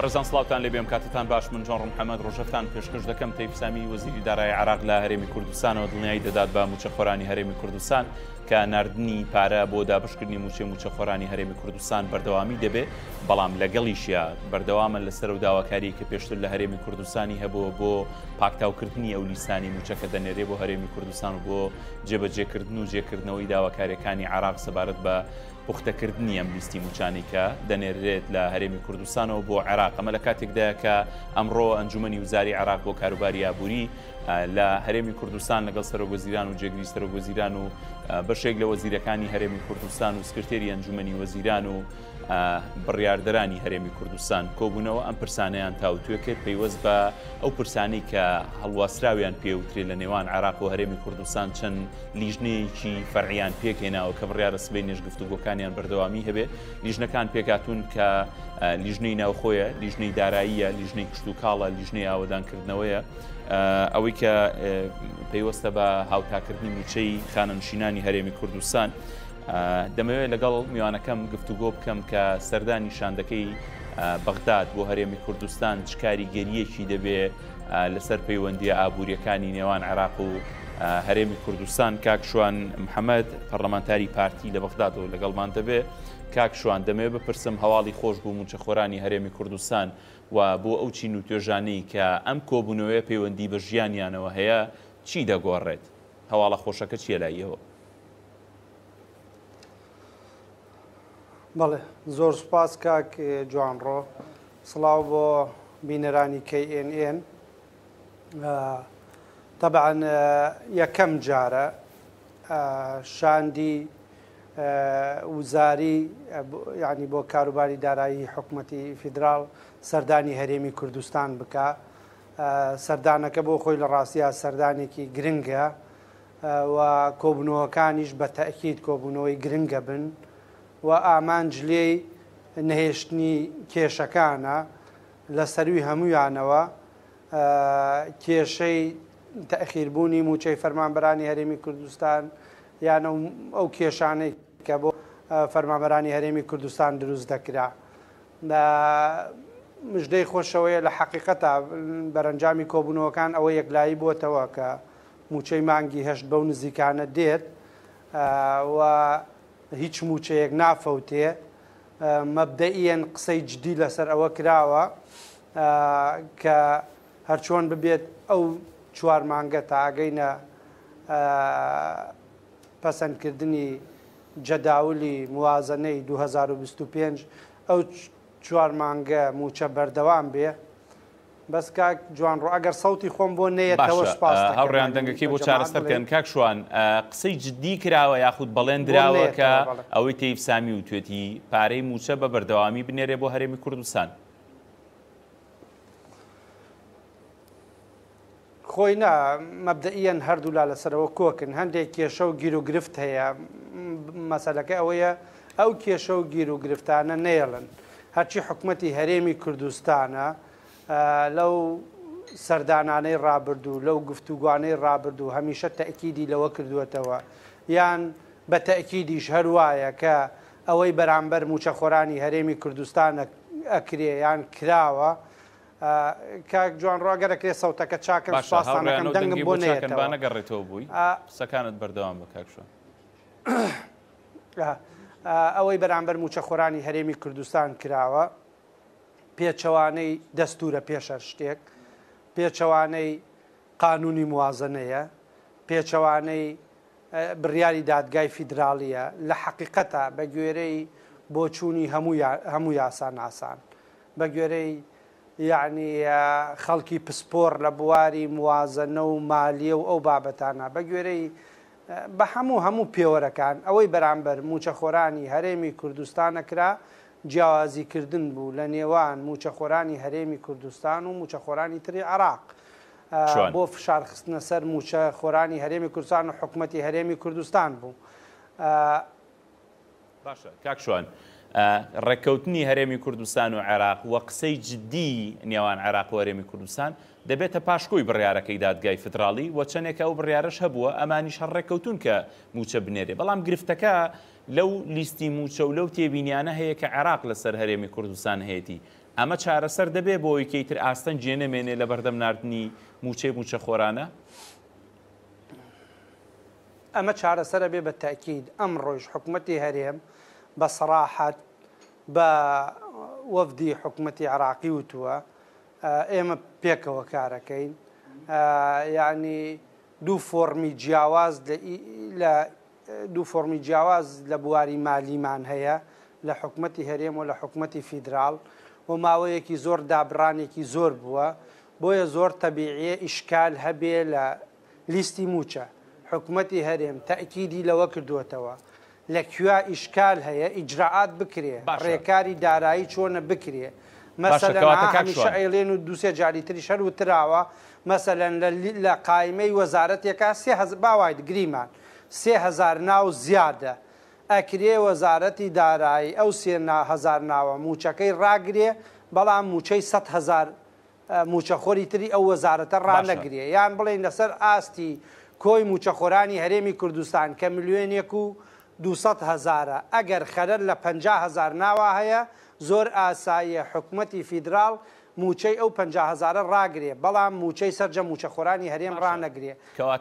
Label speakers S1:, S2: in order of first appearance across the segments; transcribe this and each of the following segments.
S1: ڕزان سلااوان لێ بێم کاتتان باش من جۆڕ محەممەد ڕۆژەفتان پێشکەش دەکەم تەیپسامی وەزیری دارای عراق لە هەرێمی کوردستانەوە دڵنیایی دەدات بە موچەخۆرانی هەرێمی کوردستان کە نردنی پارە بۆ دابشکردنی موچێ موچەخۆرانی هەرێمی کوردستان بەردەوامی دەبێت بەڵام لەگەڵیشە بەردەوامە لەسەر و داواکاری کە پێشتر لە هەرێمی کوردستانی هەبووە بۆ پاکتاوکردنی ئەو لیسانی موچەکە دەنێرێ بۆ هەرێمی کوردستان و بۆ جێبەجێکردن و جێکردنەوەی داواکاریەکانی عراق سەبارەت بە پوختەکردنی ئەم لیستی موچانی کە دەنێرێت لە هەرێمی کوردستانەوە بۆ عێراق ئەمە لە کاتێکدایە کە ئەمڕۆ ئەنجومی وزاری عراق بۆ کاروباری یابووری لە هەرێمی کوردستان لەگەڵ سەرۆگۆزیران و جێگری سەرۆگۆزیران و بەشێک لە وەزیرەکانی هەرێمی کوردستان و سکرتێری ئەنجومی وەزیران و بڕاردەرانی هەرێمی کوردستان کۆبوونەوە ئەم پرسانەیان تاوتوێ کرد پەیوەست بە ئەو پرسانی کە هەڵواستراویان پێوتری لە نێوان عراق و هەرێمی کوردستان چەند لیژنەیەکی فەرعیان پێکێناوە کە بڕیارە سبەی نێژگفتوگۆکانیان بەردەوامی هەبێ لیژنەکان پێکاتون کە لیژنەی ناوخۆیە لیژنەی داراییە لیژنەی کشت و کاڵە لیژنەی ئاوەدانکردنەوەیە ئەوەی کە پەیوەستە بە هاوتاکردنی موچەی خانەنشینانی هەرێمی کوردستان دەمەوێت لەگەڵ میوانەکەم گفتوگۆ بکەم کە سەردانی شاندەکەی بەغداد بۆ هەرێمی کوردستان چکاری گەریەکی دەبێ لەسەر پەیوەندیە ئابوووریەکانی نێوان عراق و هەرێمی کوردستان کاکشوان محەممەد پەرلەمانتاری پارتی لە بەغدادەوە لەگەڵمان دەبێ کاکشوان دەمەوێت بپرسم هەواڵی خۆش بوو موچەخۆرانی هەرێمی کوردستان و بۆ ئەو چین و توێژانەی کە ئەم کۆبوونەوەی پەیوەندی بە ژیانیانەوە هەیە چی دەگۆڕێت هەواڵە خۆشەکە چیە لایەوە
S2: بڵێ زۆر سوپاس کاک جوانڕۆ سڵاو بۆ بینەرانی KNN تەبعاان یەکەم جارە شاندی وزاری ینی بۆ کاروباری دارایی حکومەتی فیدرال سەردانی هەرێمی کوردستان بکە سەردانەکە بۆ خۆی لە ڕاستیە سەردانێکی گرنگە و کۆبنەوەکانیش بە تەکیید کۆبوونەوەی گرنگە بن. و ئامان جلێی نهێشتنی کێشەکانە لە سەروی هەمویانەوە کێشەی تەخیربوونی موچەی فەرمانبرانی هەرێمی کوردستان یانە ئەو کێشانەی کە بۆ فەرمانبرانی هەرێمی کوردستان دروست دەکرا. مژدەی خۆشەوەیە لە حقیقەتا بەرەنجامی کۆبوونەوەکان ئەوە یەکلایی بووتەوە کە موچەی مانگی هەشت بەو نزیکانە دێت هیچ موچەیەک نافەوتێ مەبدەئیان قسەی جدی لەسەر ئەوە کراوە کە هەرچۆن ببێت ئەو چوار مانگە تاگەینە پەسەندکردنی جەداولی موازنەی 2025 ئەو چوار مانگە موچە بەردەوام بێ بەس کاک جوان ڕۆ ئەگەر سەوتی خۆم بۆ نەیەەوەش هەڕیان دەنگەکەی بۆ چارەستەرکەن
S1: کاک شوان قسەی جددی کراوە یاخود بەڵێن دراوە کە ئەوەی تیفسامی و توێتی پارەی موچە بە بەردەوامی بنێرێ بۆ هەرێمی کوردستان.
S2: خۆی نا مەبدەئیان هەردوولا لەسەرەوە کۆکن هەندێک کێشە و گیر و گرفت هەیە مەسەلەکە ئەوەیە ئەو کێشە و گیر و گرفتانە نێڵن هەرچی حکوومەتتی هەرێمی کوردستانە، لەو سەردانانەی ڕابردوو لەو گفتوگوانەی ڕابردوو هەمیشە تەکیدی لەوە کردوێتەوە یان بە تەکیدیش هەروایە کە ئەوەی بەرامبەر موچەخۆرانی هەرێمی کوردستانە ئەکرێ یان کراوە کاک جوان ڕاگەرەکرێ سەوتەکە چاکن ساستانەکەم دەنگم بۆ نێتەوەگەڕێتەوە
S1: بووی سەکانت بەردەوام بکاکشە
S2: ئەوەی بەرامبەر موچەخۆرانی هەرێمی کوردستان کراوە پێچەوانەی دەستورە پێشە شتێک پێچەوانەی قانونی موازنەیە پێچەوانەی بڕیاری دادگای فیدراالیە لە حەقیقەتە بە گوێرەی بۆچوونی هەموو یاسان ئاسان بە گوێرەی یعنی خەڵکی پسپۆر لە بواری موازنە و مالیە و ئەو بابەتانە بە گوێرەی بە هەموو هەموو پێوەرەکان ئەوەی بەرامبەر موچەخۆرانی هەرێمی کوردستانەکرا جیاوازیکردن بوو لە نێوان موچەخۆرانی هەرێمی کوردستان و موچەخۆرانی تری عراق بۆ فشارخستنە سەر موچە خۆرانی هەرێمی کوردستان و حکوومەتتی هەرێمی کوردستان بوو
S1: باشە کاکشوان ڕێککەوتنی هەرێمی کوردستان و عێراق وە قسەی جددی نێوان عێراق و هەرێمی کوردستان دەبێتە پاشکۆی بڕیارەکەی دادگای فتراڵی وە چەندێکە و بڕیارش هەبووە ئەمانیش هەر ڕێککەوتون کە موچە بنێرێ بەڵام گرفتەکە لەو لیستی موچە و لەو تێبینیانە هەیە کە عراق لەسەر هەرێمی کوردستان هەیەی ئەمە چارەسەر دەبێت بۆی کەیتر ئاستەن جێنەمێنێ لە بەردەم نردنی موچێ موچە خۆرانە
S2: ئەمە چارەسەرە بێ بە تاکید ئەم ڕۆژ حکوومەتی هەرێم بە سەراحەت بە وەفدی حکوومەتی عراقی وتووە ئێمە پێکەوە کارەکەین یعنی دوو فۆرمی جیاواز لە دوو فۆمی جیاواز لە بواری مالیمان هەیە لە حکومەتی هەرێم و لە حکومەتی فیدرال و ماوەیەکی زۆر دابرانێکی زۆر بووە بۆیە زۆر تەبیعە ئیشکال هەبێ لە لیستی موچە حکومەتی هەرێم تەکیدی لەوە کردوتەوە لە کوێ ئیشکال هەیە ئیجرعات بکرێ ڕێکاری دارایی چۆنە بکرێ مەسەلێن و دوسێ جاری تری شەر و تراوە مەسەلەن لە قایمەی وەزارەتێکا سێ هەز باوای گریمان سهزار ناو زیادە ئەکرێ وەزارەتی دارایی ئەو سێهزار ناوە موچەکەی ڕاگرێ بەڵام موچەی هزار موچەخۆری تری ئەو وەزارەتە ڕانەگرێ یان بڵێن لەسەر ئاستی کۆی موچەخۆرانی هەرێمی کوردستان کە میلیۆنێک و 200 هزارە ئەگەر خەرەر لە 500 هزار ناوە هەیە زۆر ئاساییە حکوومەتی فیدرال موچەی ئەو 500هزارە ڕاگرێ بەڵام موچەی سەررجە موچەخۆرانی هەرێم ڕانەگرێ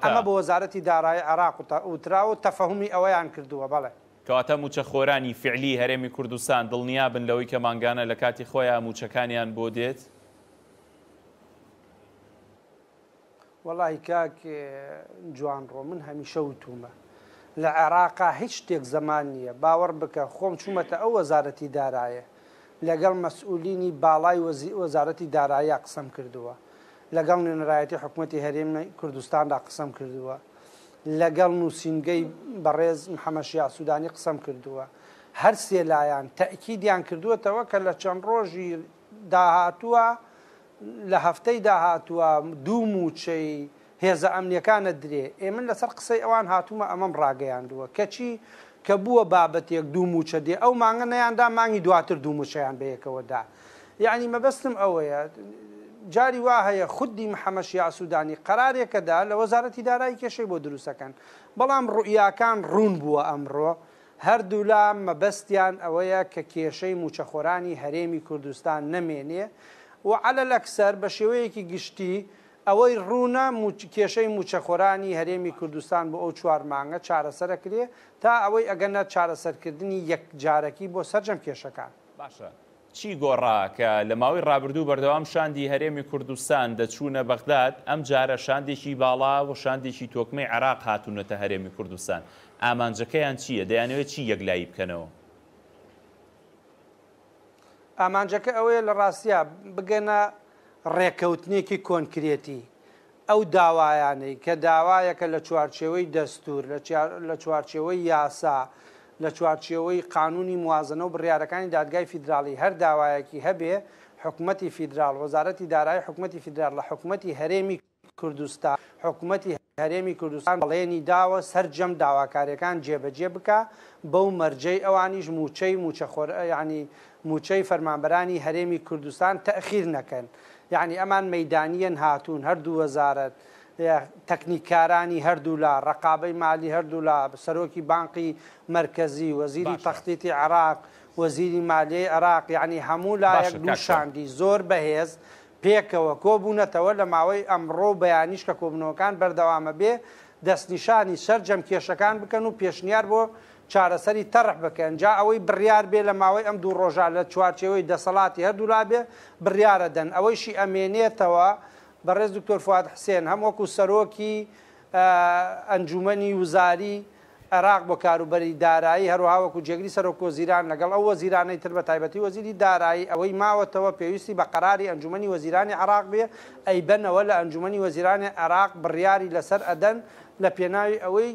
S2: ئەمە بە وەزارەتی دارای عراق وتراوە تەفەهمی ئەوەیان کردووە بەڵێ
S1: کەواتە موچەخۆرانی فعلی هەرێمی کوردستان دڵنیا بن لەوەی کە ماگانە لە کاتی خۆیان موچەکانیان بۆ دێت
S2: وەڵی کاک جوان ڕۆ من هەمیشە وتومە لە عێراقا هیچ شتێک زەمان نییە باوەڕ بکە خۆم چوومەتە ئەو وەزارەتی دارایە لەگەڵ مەسئولینی باڵای وەزارەتی دارایی قسم کردووە لەگەڵ نوێنەرایەتی حکوومەتتی هەرێمی کوردستاندا قسم کردووە لەگەڵ نووسنگەی بەڕێز محەمەشیا سوودانی قسم کردووە هەر سێلایەن تەکیدیان کردووەتەوە کە لە چەند ڕۆژی داهاتووە لە هەفتەی داهاتووە دوو موچەی هێزە ئەمنیەکانە درێ ئێمن لەسەر قسەی ئەوان هاتوومە ئەمەم ڕاگەیاندووە کەچی کە بووە بابەتێک دوو موچە دێ ئەو مانگە نەیاندا مانگی دواتر دوو موچەیان بەیەکەوەدا یعنی مەبەستم ئەوەیە جاری وا هەیە خودی محەمەش یاسوودانی قرارێکەدا لە وەزارەتی دارایی کێشەی بۆ دروستەکەن بەڵام ڕوئیاکان ڕوون بووە ئەمڕۆ هەردوو لام مەبەستیان ئەوەیە کە کێشەی موچەخۆرانی هەرێمی کوردستان نەمێنێ و علە لەکسەر بە شێوەیەکی گشتی ئەوەی ڕوونا کێشەی موچەخۆرانی هەرێمی کوردستان بۆ ئەو چوارمانگە چارەسەرەکرێ تا ئەوەی ئەگەنە چارەسەرکردنی یەکجارەکی بۆ سەررجەم کێشەکان
S1: باشە. چی گۆڕا کە لە ماوەی ڕابردوو بەردەوام شاندی هەرێمی کوردستان دەچوونە بەغداد ئەم جارە شاندێکی باڵا و شاندێکی تۆکمەی عراق هاتوونەتە هەرێمی کوردستان ئامانجەکەیان چییە دەیانەوێت چی یەکلایی بکەنەوە
S2: ئامانجەکە ئەوەیە لە ڕاستە بگەنە ڕێکەوتنێکی کۆنکرێتی ئەو داوایانەی کە داوایەکە لە چوارچێوەی دەستور لە چوارچێوەی یاسا لە چوارچێوەی قانونی موازنە و بڕیارەکانی دادگای فیدراڵی هەر داوایەکی هەبێ حکوومەتتی فیدرال وەزارەتی دارایی حکوومەتتی فیدرال لە حکوومەتتی هەرێمی کوردستان حکوومەتتی هەرێمی کوردستان بەڵێنی داوە سرجەم داواکاریەکان جێبەجێ بکە بەو مەرجەی ئەوانیش موچەی موچەخۆر ینی موچەی فەرمانبەرانی هەرێمی کوردستان تەخیر نەکەن. یعنی ئەمان مەدانیان هاتوون هەردوو وەزارت تەکنیکارانی هەردوو لا ڕقابەی مالی هەردوو لا سەرۆکی بانقی مرکزی وەزیری تەختیتی عراق وەزیری مالیەی عراق یعنی هەموو لایەک دووشاندی زۆر بەهێز پێکەوە کۆبوونەتەوە لە ماوەی ئەمڕۆ بەیانیش کە کۆبنەوەکان بەردەوامە بێ دەستنیشانی سەررجەم کێشەکان بکەن و پێشنیار بۆ چارەسەری تەرح بکەن جا ئەوەی بڕیار بێ لە ماوەی ئەم دوو ڕۆژا لە چوارچەوەی دەسەڵاتی هەردوولا بێ بڕیاە دەن ئەوەیشی ئەمێنێتەوە بەڕێز دکتۆر فات حسێن هەم وەکو سەرۆکی ئەنجومی وزاری عراق بۆ کاروبەری دارایی هەروها وەکو جێگری سەرۆکۆ زیران لەگەڵ ئەو وەزیرانەی تر بە تایبەتی وەزیری دارایی ئەوەی ماوەتەوە پێویستی بە قەراری ئەنجومی وەزیرانی عراق بێ ئەیبەنەوە لە ئەنجومی وەزیرانی عراق بڕیاری لەسەر ئەدەن لە پێناوی ئەوەی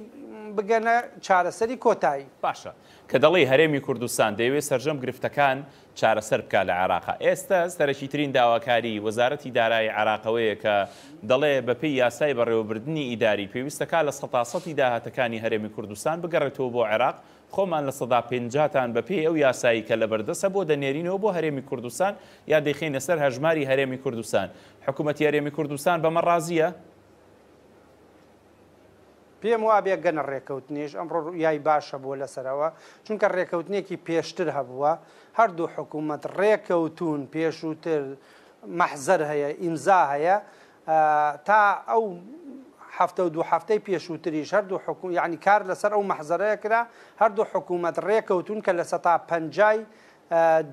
S2: بگەنە چارەسەری کۆتایی
S1: باشە کە دەڵی هەرێمی کوردستان دەیەوێت سەررجەم گرفتەکان چارەسەر بکە لە عراقا ئێستا سەرەکی ترین داواکاری وەزارەتی دارایی عراقەوەیە کە دەڵێ بەپی یاسای بەڕێوەبردننی ئیداری پێویستەکە لە سەتاسەتی داهاتەکانی هەرێمی کوردستان بگەڕێتەوە بۆ عێراق خۆمان لە سەدا پێنجاتان بەپێی ئەو یاسایی کە لە بەردەسە بۆ دەنێرینەوە بۆ هەرێمی کوردستان یا دەیخینە سەر هەژماری هەرێمی کوردستان حکوومەتی هەرێمی کوردستان بەمە ڕازیە؟
S2: پێم وابێ گەنە ڕێکەوتنیش ئەمڕۆ یای باشە بووە لەسەرەوە چونکە ڕێکەوتنێکی پێشتر هەبووە هەردوو حکوومەت ڕێکەوتون پێشووتر مەحزەر هەیە ئیمزا هەیە تا ئەو هەفتە و دو هەفتەی پێشووتریش هەردوو حکووم یعنی کار لەسەر ئەو مەحزەرەیە کرا هەردوو حکوومەت ڕێکەوتون کە لە سە تا پەنجای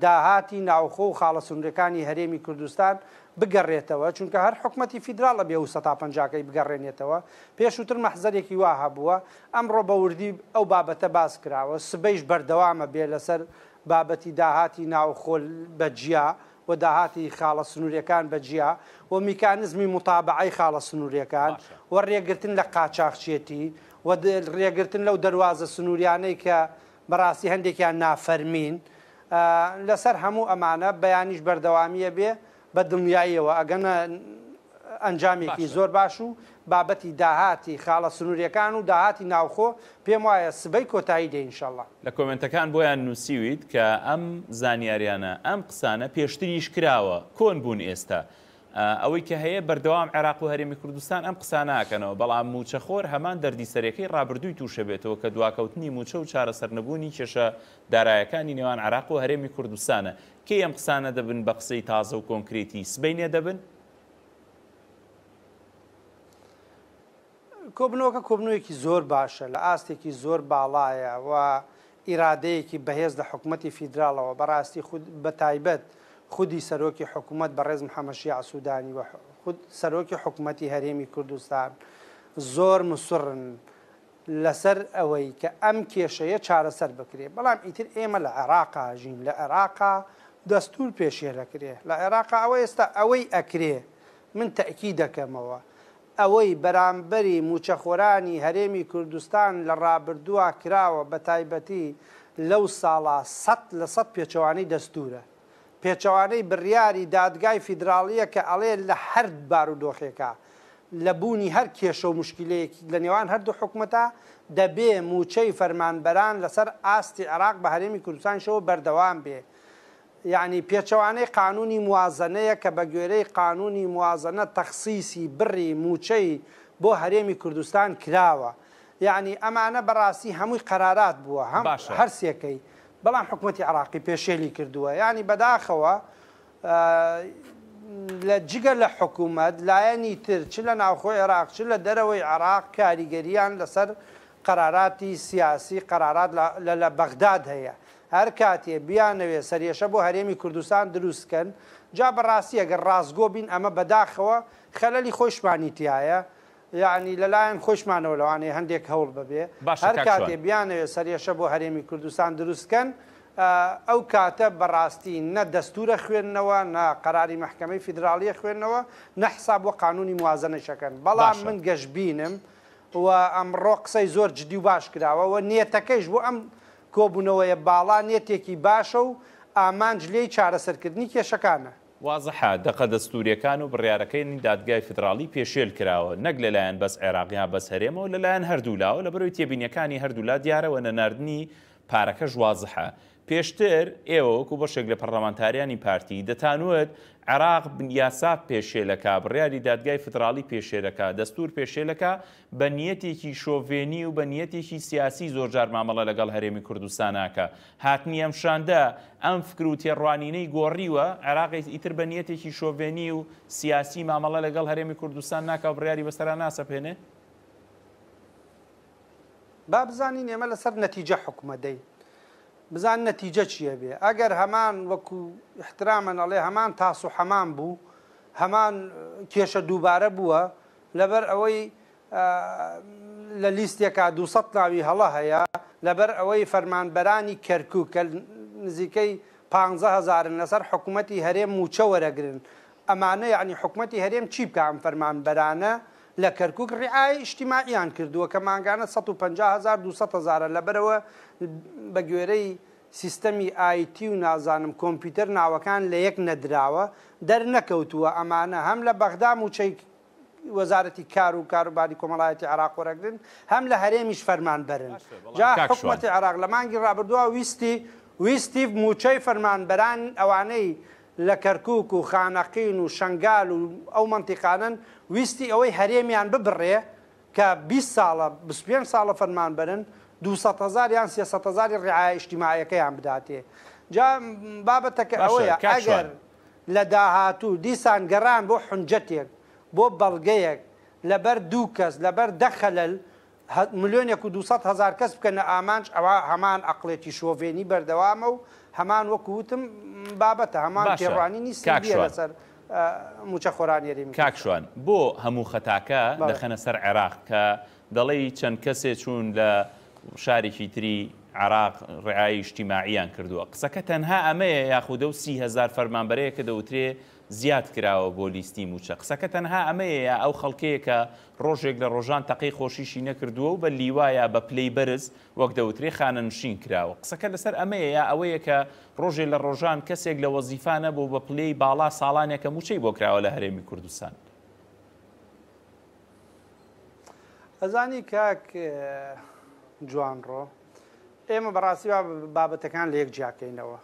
S2: داهاتی ناوخۆ و خاڵە سونرەکانی هەرێمی کوردستان بگەڕێتەوە چونکە هەر حکوومەتتی فیدراڵە بێ و 150کەی بگەڕێنێتەوە پێشووتر مەحزەرێکی وا هەبووە ئەمڕۆ بەوردی ئەو بابەتە باس کراوە سبەیش بەردەوامە بێ لەسەر بابەتی داهاتی ناوخۆل بەجیا و داهاتی خاڵە سنووریەکان بەجیا و میکانزمی مطابعی خاڵە سنووریەکان و ڕێگرتن لە قاچاقچێتی و ڕێگرتن لەو دەواازە سنووریانەی کە بەڕاستی هەندێکیان نافەرمین لەسەر هەموو ئەمانە بەیانیش بەردەوامیە بێ بە دڵنیاییەوە ئەگەنە ئەنجامێکی زۆر باش و بابەتی داهاتی خاڵە سنووریەکان و داهاتی ناوخۆ پێم وایە سبەی کۆتایی دەینشەڵە
S1: لە کۆمنتەکان بۆیان نووسیویت کە ئەم زانیاریانە ئەم قسانە پێشتریش کراوە کۆن بوون ئێستا. ئەوەی کە هەیە بەردەوام عێراق و هەرێمی کوردستان ئەم قسە ناکەنەوە بەڵام موچەخۆر هەمان دەردی سەرەکەی ڕابردووی تووشە بێتەوە کە دواکەوتنی موچە و چارەسەر نەبوونی کێشە دارایەکانی نێوان عراق و هەرێمی کوردستانە کێ ئەم قسانە دەبن بە قسەی تازە و کۆنکرێتی سبینێ دەبن
S2: کۆبنەوەکە کۆبنەوەیکی زۆر باشە لە ئاستێکی زۆر باڵایە و ئیرادەیەکی بەهێز لە حکوومەتتی فیدراڵەوە بەڕاستی بە تایبەت. خودی سەرۆکی حکوومەت بە ڕێز محەمەشی ئاسوودانی و خود سەرۆکی حکوومەتتی هەرێمی کوردستان زۆر مسرن لەسەر ئەوەی کە ئەم کێشەیە چارەسەر بکرێ بەڵام ئیتر ئێمە لە عێراقا ژین لە عێراقا دەستور پێشێ دەکرێ لە عێراقا ئەوە ئێستا ئەوەی ئەکرێ من تەکی دەکەمەوە ئەوەی بەرامبەری موچەخۆرانی هەرێمی کوردستان لە ڕابردووە کراوە بە تایبەتی لەو ساڵا سە لە سە پێچەوانی دەستورە پێچەوانەی بڕیاری دادگای فیدراالیە کە ئەڵێ لە هەرد بارودۆخێکە لە بوونی هەر کێشە و مشکلەیەکی لە نێوان هەردوو حکومەتە دەبێ موچەی فەرمانبەران لەسەر ئاستی عراق بە هەرێمی کوردستان شەوە بەردەوام بێ. یعنی پێچەوانەی قانونی موازنەیە کە بە گوێرەی قانونی موازنە تەخصیسی بڕی موچەی بۆ هەرێمی کوردستان کراوە. یعنی ئەمانە بەڕاستی هەمووی قەرارات بووە هەم هەرسێکەکەی. بەڵام حکوومەتتی عراقی پێشێلی کردووە ینی بەداخەوە لە جگە لە حکوومەت لایەنی تر چ لە ناوخۆی عێراق چ لە دەرەوەی عراق کاریگەریان لەسەر قەراراتی سیاسی قەرارات لە بەغداد هەیە هەر کاتێ بیانەوێ سەریێشە بۆ هەرێمی کوردستان دروستکەن جا بەڕاستی ئەگەر ڕازگۆ بین ئەمە بەداخەوە خەلەلی خۆشمانی تایە یعنی لەلایەن خۆشمانەوە لەوانێ هەندێک هەوڵ ببێ هەر کاتێ بیانەوێت سەریەشە بۆ هەرێمی کوردستان دروستکەن ئەو کاتە بەڕاستی نە دەستورە خوێندنەوە نە قەراری محکمەی فیدراالیە خوێندنەوە نەحساب بۆ قانونی موازنەشەکەن بەڵام من گەشتبینم و ئەمڕۆ قسەی زۆر جدی و باش کراوەوە نیەتەکەیش بۆ ئەم کۆبوونەوەیە باڵا نێتێکی باشە و ئامانج لێی چارەسەرکردنی کێشەکانە
S1: وازحە دەقە دەستوریەکان و بڕیارەکەی دادگای فدراالی پێشێل کراوە نەک لەلایەن بەس عێراقیها بەس هەرێمەوە لەلایەن هەردوولاوە لە بەروی تێبینیەکانی هەردوولا دیارەوە نەناردنی پارەکە ژوازحە پێشتر ئێوەکو بەشێک لە پەرلەمانتاریانی پارتی دەتانوێت عراق یاسا پێشێلەکە بڕیاری دادگای فترالی پێشێلەکە دەستور پێشێلەکە بە نیەتێکی شۆڤێنی و بە نیەتێکی سیاسی زۆرجار مامەڵە لەگەڵ هەرێمی کوردستانناکە هاتنی ئەم شاندە ئەم فکر و تێڕوانینەی گۆڕیوە عراقی ئیتر بە نیەتێکی شۆڤێنی و سیاسی مامەڵە لەگەڵ هەرێمی کوردستان ناکە بڕیاری بەسرە ناسەپێنێ با بزانین ئێمە لەسەر نەتیجە حکومەدەی
S2: بزان نەتیجە چییە بێ ئەگەر هەمان وەکو احترامەن ئەڵێ هەمان تاس و حەمان بوو هەمان کێشە دووبارە بووە لەبەر ئەوەی لە لیستێکا دو ناوی هەڵە هەیە لەبەر ئەوەی فەرمانبەرانی کەرکوو کە نزیکەی پهزارن لەسەر حکوومەتتی هەرێم موچە وەرەگرن ئەمانە یعنی حکوومەتتی هەرێم چی بکەم فەرمانبەرانە لە کەرکک ڕعای شتیماعیان کردووە کە ماگانە 1500زارە لەبەرەوە بە گوێرەی سیستەمی آیتی و نازانم کۆمپیوتەر ناوەکان لە یەک نەدراوە دەرنەکەوتووە ئەمانە هەم لە بەغدام و چەیک وەزارەتی کار و کاروباری کۆمەڵایەتی عراقۆرەگرن هەم لە هەرێمیش فەرمان بەرن جا حکوومەتی عراق لە مانگی ڕابردووە ویستی ویستیف موچەی فەرمانبەران ئەوانەی لە کەرکک و خانەقین و شنگال و ئەو منتیقانن ویستی ئەوەی هەرێمیان ببڕێ کە 20 ساڵە 25 ساڵە فەرمان برن 200هزار یان 300هزاری ڕعای شتیماعیەکەیان بداتێ جا بابەتەکە ئەوەیە ئەگەر لە داهاتوو دیسان گەڕان بۆ حنجەتێک بۆ بەڵگەیەک لەبەر دوو کەس لەبەر دەخەلل ملیۆنێک و 200 هزار کەس بکەنە ئامانج ئەوە هەمان ئەقلێتی شۆڤێنی بەردەوامە و هەمان وەکووتم بابەتە هەمان تێڕانی نیست لەسەر موچە خۆرانێری
S1: کاکشوان بۆ هەموو خەتاکە دەخەنە سەر عێراق کە دەڵی چەند کەسێ چوون لە شارێکی تری عراق ڕعایی شتیماعیان کردووە قسەکە تەنها ئەمەیە یاخودە و سیهزار فەرمانبەرەیە کە دەوترێ زیاد کراوە بۆ لیستی موچە قسەکە تەنها ئەمەیە ئەو خەڵکەیە کە ڕۆژێک لە ڕۆژان تەقی خۆشیشی نەکردووە و بە لیوایە بە پلەی بەرز وەک دەوتری خانەنشین کراوە قسەکە لەسەر ئەمەیە ئەوەیە کە ڕۆژێک لە ڕۆژان کەسێک لە وەزیفانە بۆ بە پلەی باڵا ساڵانێکە موچەی بۆ کراوە لە هەرێمی کوردستان.
S2: ئەزانی کاک جوان ڕۆ ئێمە بەڕاستی بابەتەکان لە یەک جیاکەینەوە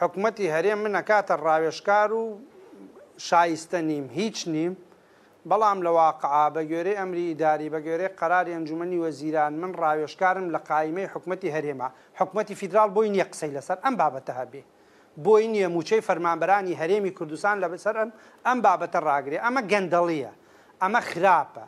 S2: حکوومەتتی هەرێم منە کاتە ڕاوێشکار و شایستە نیم هیچ نیم بەڵام لە واقعا بەگوێرە ئەمری ئیداری بەگوێرە قەراری ئەنجومی وەزیران من ڕاوێشکارم لە قایمەی حکوومەتتی هەرێمە حکوومەتتی فیدرال بۆی نییە قسەی لەسەر ئەم بابەتە هەبێ بۆی نییە موچەی فەرمانبەرانی هەرێمی کوردستان لە بەسەر ئەم بابەتە ڕاگرێ ئەمە گەندەڵیە ئەمە خراپە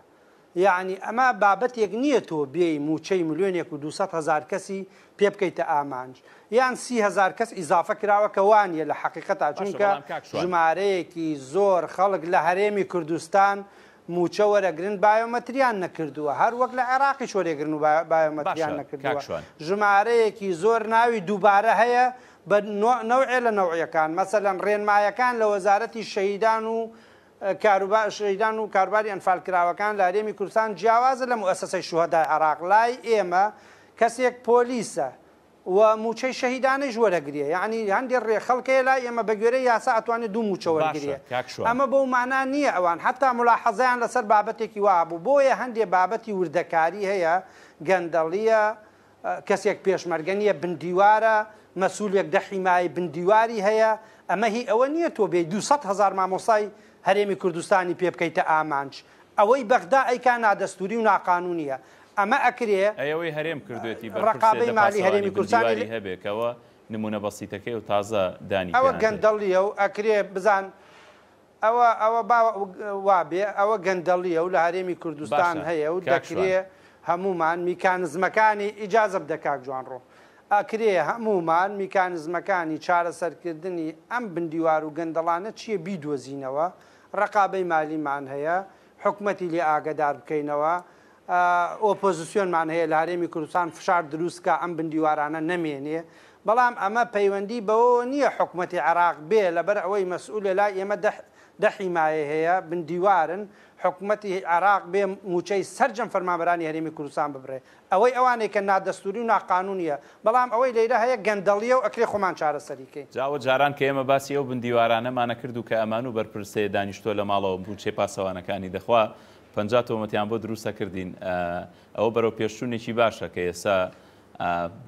S2: یعنی ئەمە بابەتێک نییە تۆ بێی موچەی ملیۆنێک و 200 هزار کەسی پێ بکەیتە ئامانج یان سی هزار کەس ئیزافە کراوە کە وانە لە حقیقەتا چونکە ژمارەیەکی زۆر خەڵک لە هەرێمی کوردستان موچە وەرەگرن بایۆمەتریان نەکردووە هەر وەک لە عێراقی شۆرێگرن و بایۆمەتریان نەکردووە ژمارەیەکی زۆر ناوی دووبارە هەیە بە نەوعێ لە نەوعیەکان مەسە لەم ڕێنمایەکان لە وەزارەتی شەیدان و شەیدان و کاروباری ئەنفالکراوەکان لە هەرێمی کوردستان جیاوازە لە موەسسی شوهدای عراق لای ئێمە کەسێک پۆلیسە و موچەی شەهیدانەی ژوەرەگرێ یعنی هەندێک ڕێخەڵکەیە لای ئێمە بەگوێرە یاسا ئەتوانێت دوو موچەوەگرێ ئەمە بەو مانا نییە ئەوان حتا ملاحەزیان لەسەر بابەتێکی وابوو بۆیە هەندێ بابەتی وردەکاری هەیە گەندەڵیە کەسێک پێشمەرگەنیە بندیوارە مەسوولێک دەحیمای بندیواری هەیە ئەمە هی ئەوە نییە تۆ بێ 200 هزار مامۆسای هەرێمی کوردستانی پێ بکەیتە ئامانج ئەوەی بەغدا ئەیکا نادەستوری و ناقانونیە ئەمە ئەکرێ
S1: ئەوەی هەرێم کردوێتی بەڕقابەی مالی هەرێمی کوردستانی هەبێکەوە نمونە بەسییتەکەی و تازە دانی ئەوە
S2: گەندەڵیە و ئەکرێ بزان ئەوە ئەوە وابێ ئەوە گەندەڵیە و لە هەرێمی کوردستان هەیە و دەکرێ هەمومان میکانزمەکانی ئیجازە بدەکاک جوانڕۆ ئەکرێ هەمومان میکانزمەکانی چارەسەرکردنی ئەم بندیوار و گەندەڵانە چییە بیدۆزینەوە ڕقابەی مالیمان هەیە حکومەتی لێ ئاگدار بکەینەوە ئۆپۆزیسیۆنمان هەیە لە هەرێمی کوردستان فشار دروستکە ئەم بندیوارانە نەمێنێ بەڵام ئەمە پەیوەندی بەوە نییە حکوومەتتی عراق بێ لەبەر ئەوەی مەسئولە لا ئێمە دەحیمایە هەیە بندیوارن حکوومەتتی عراق بێ موچەی سرجم فەرمابرانی هەرێمی کوردستان ببرێ ئەوەی ئەوانێک کە نادەستوری و ناقانونیە بەڵام ئەوەی لەیرە هەیە گەندەڵیە و ئەکرێ خۆمان چارەسەریکەی
S1: جاوە جاران کە ئێمە باسی ئەو بندیوارانەمانە کرد و کە ئەمان و بەرپرسێ دانیشتۆ لە ماڵەوە بچێ پاسەوانەکانی دەخوا پنج تۆمەتیان بۆ دروستە کردین ئەوە بەرەو پێشتونێکی باشە کە ئێستا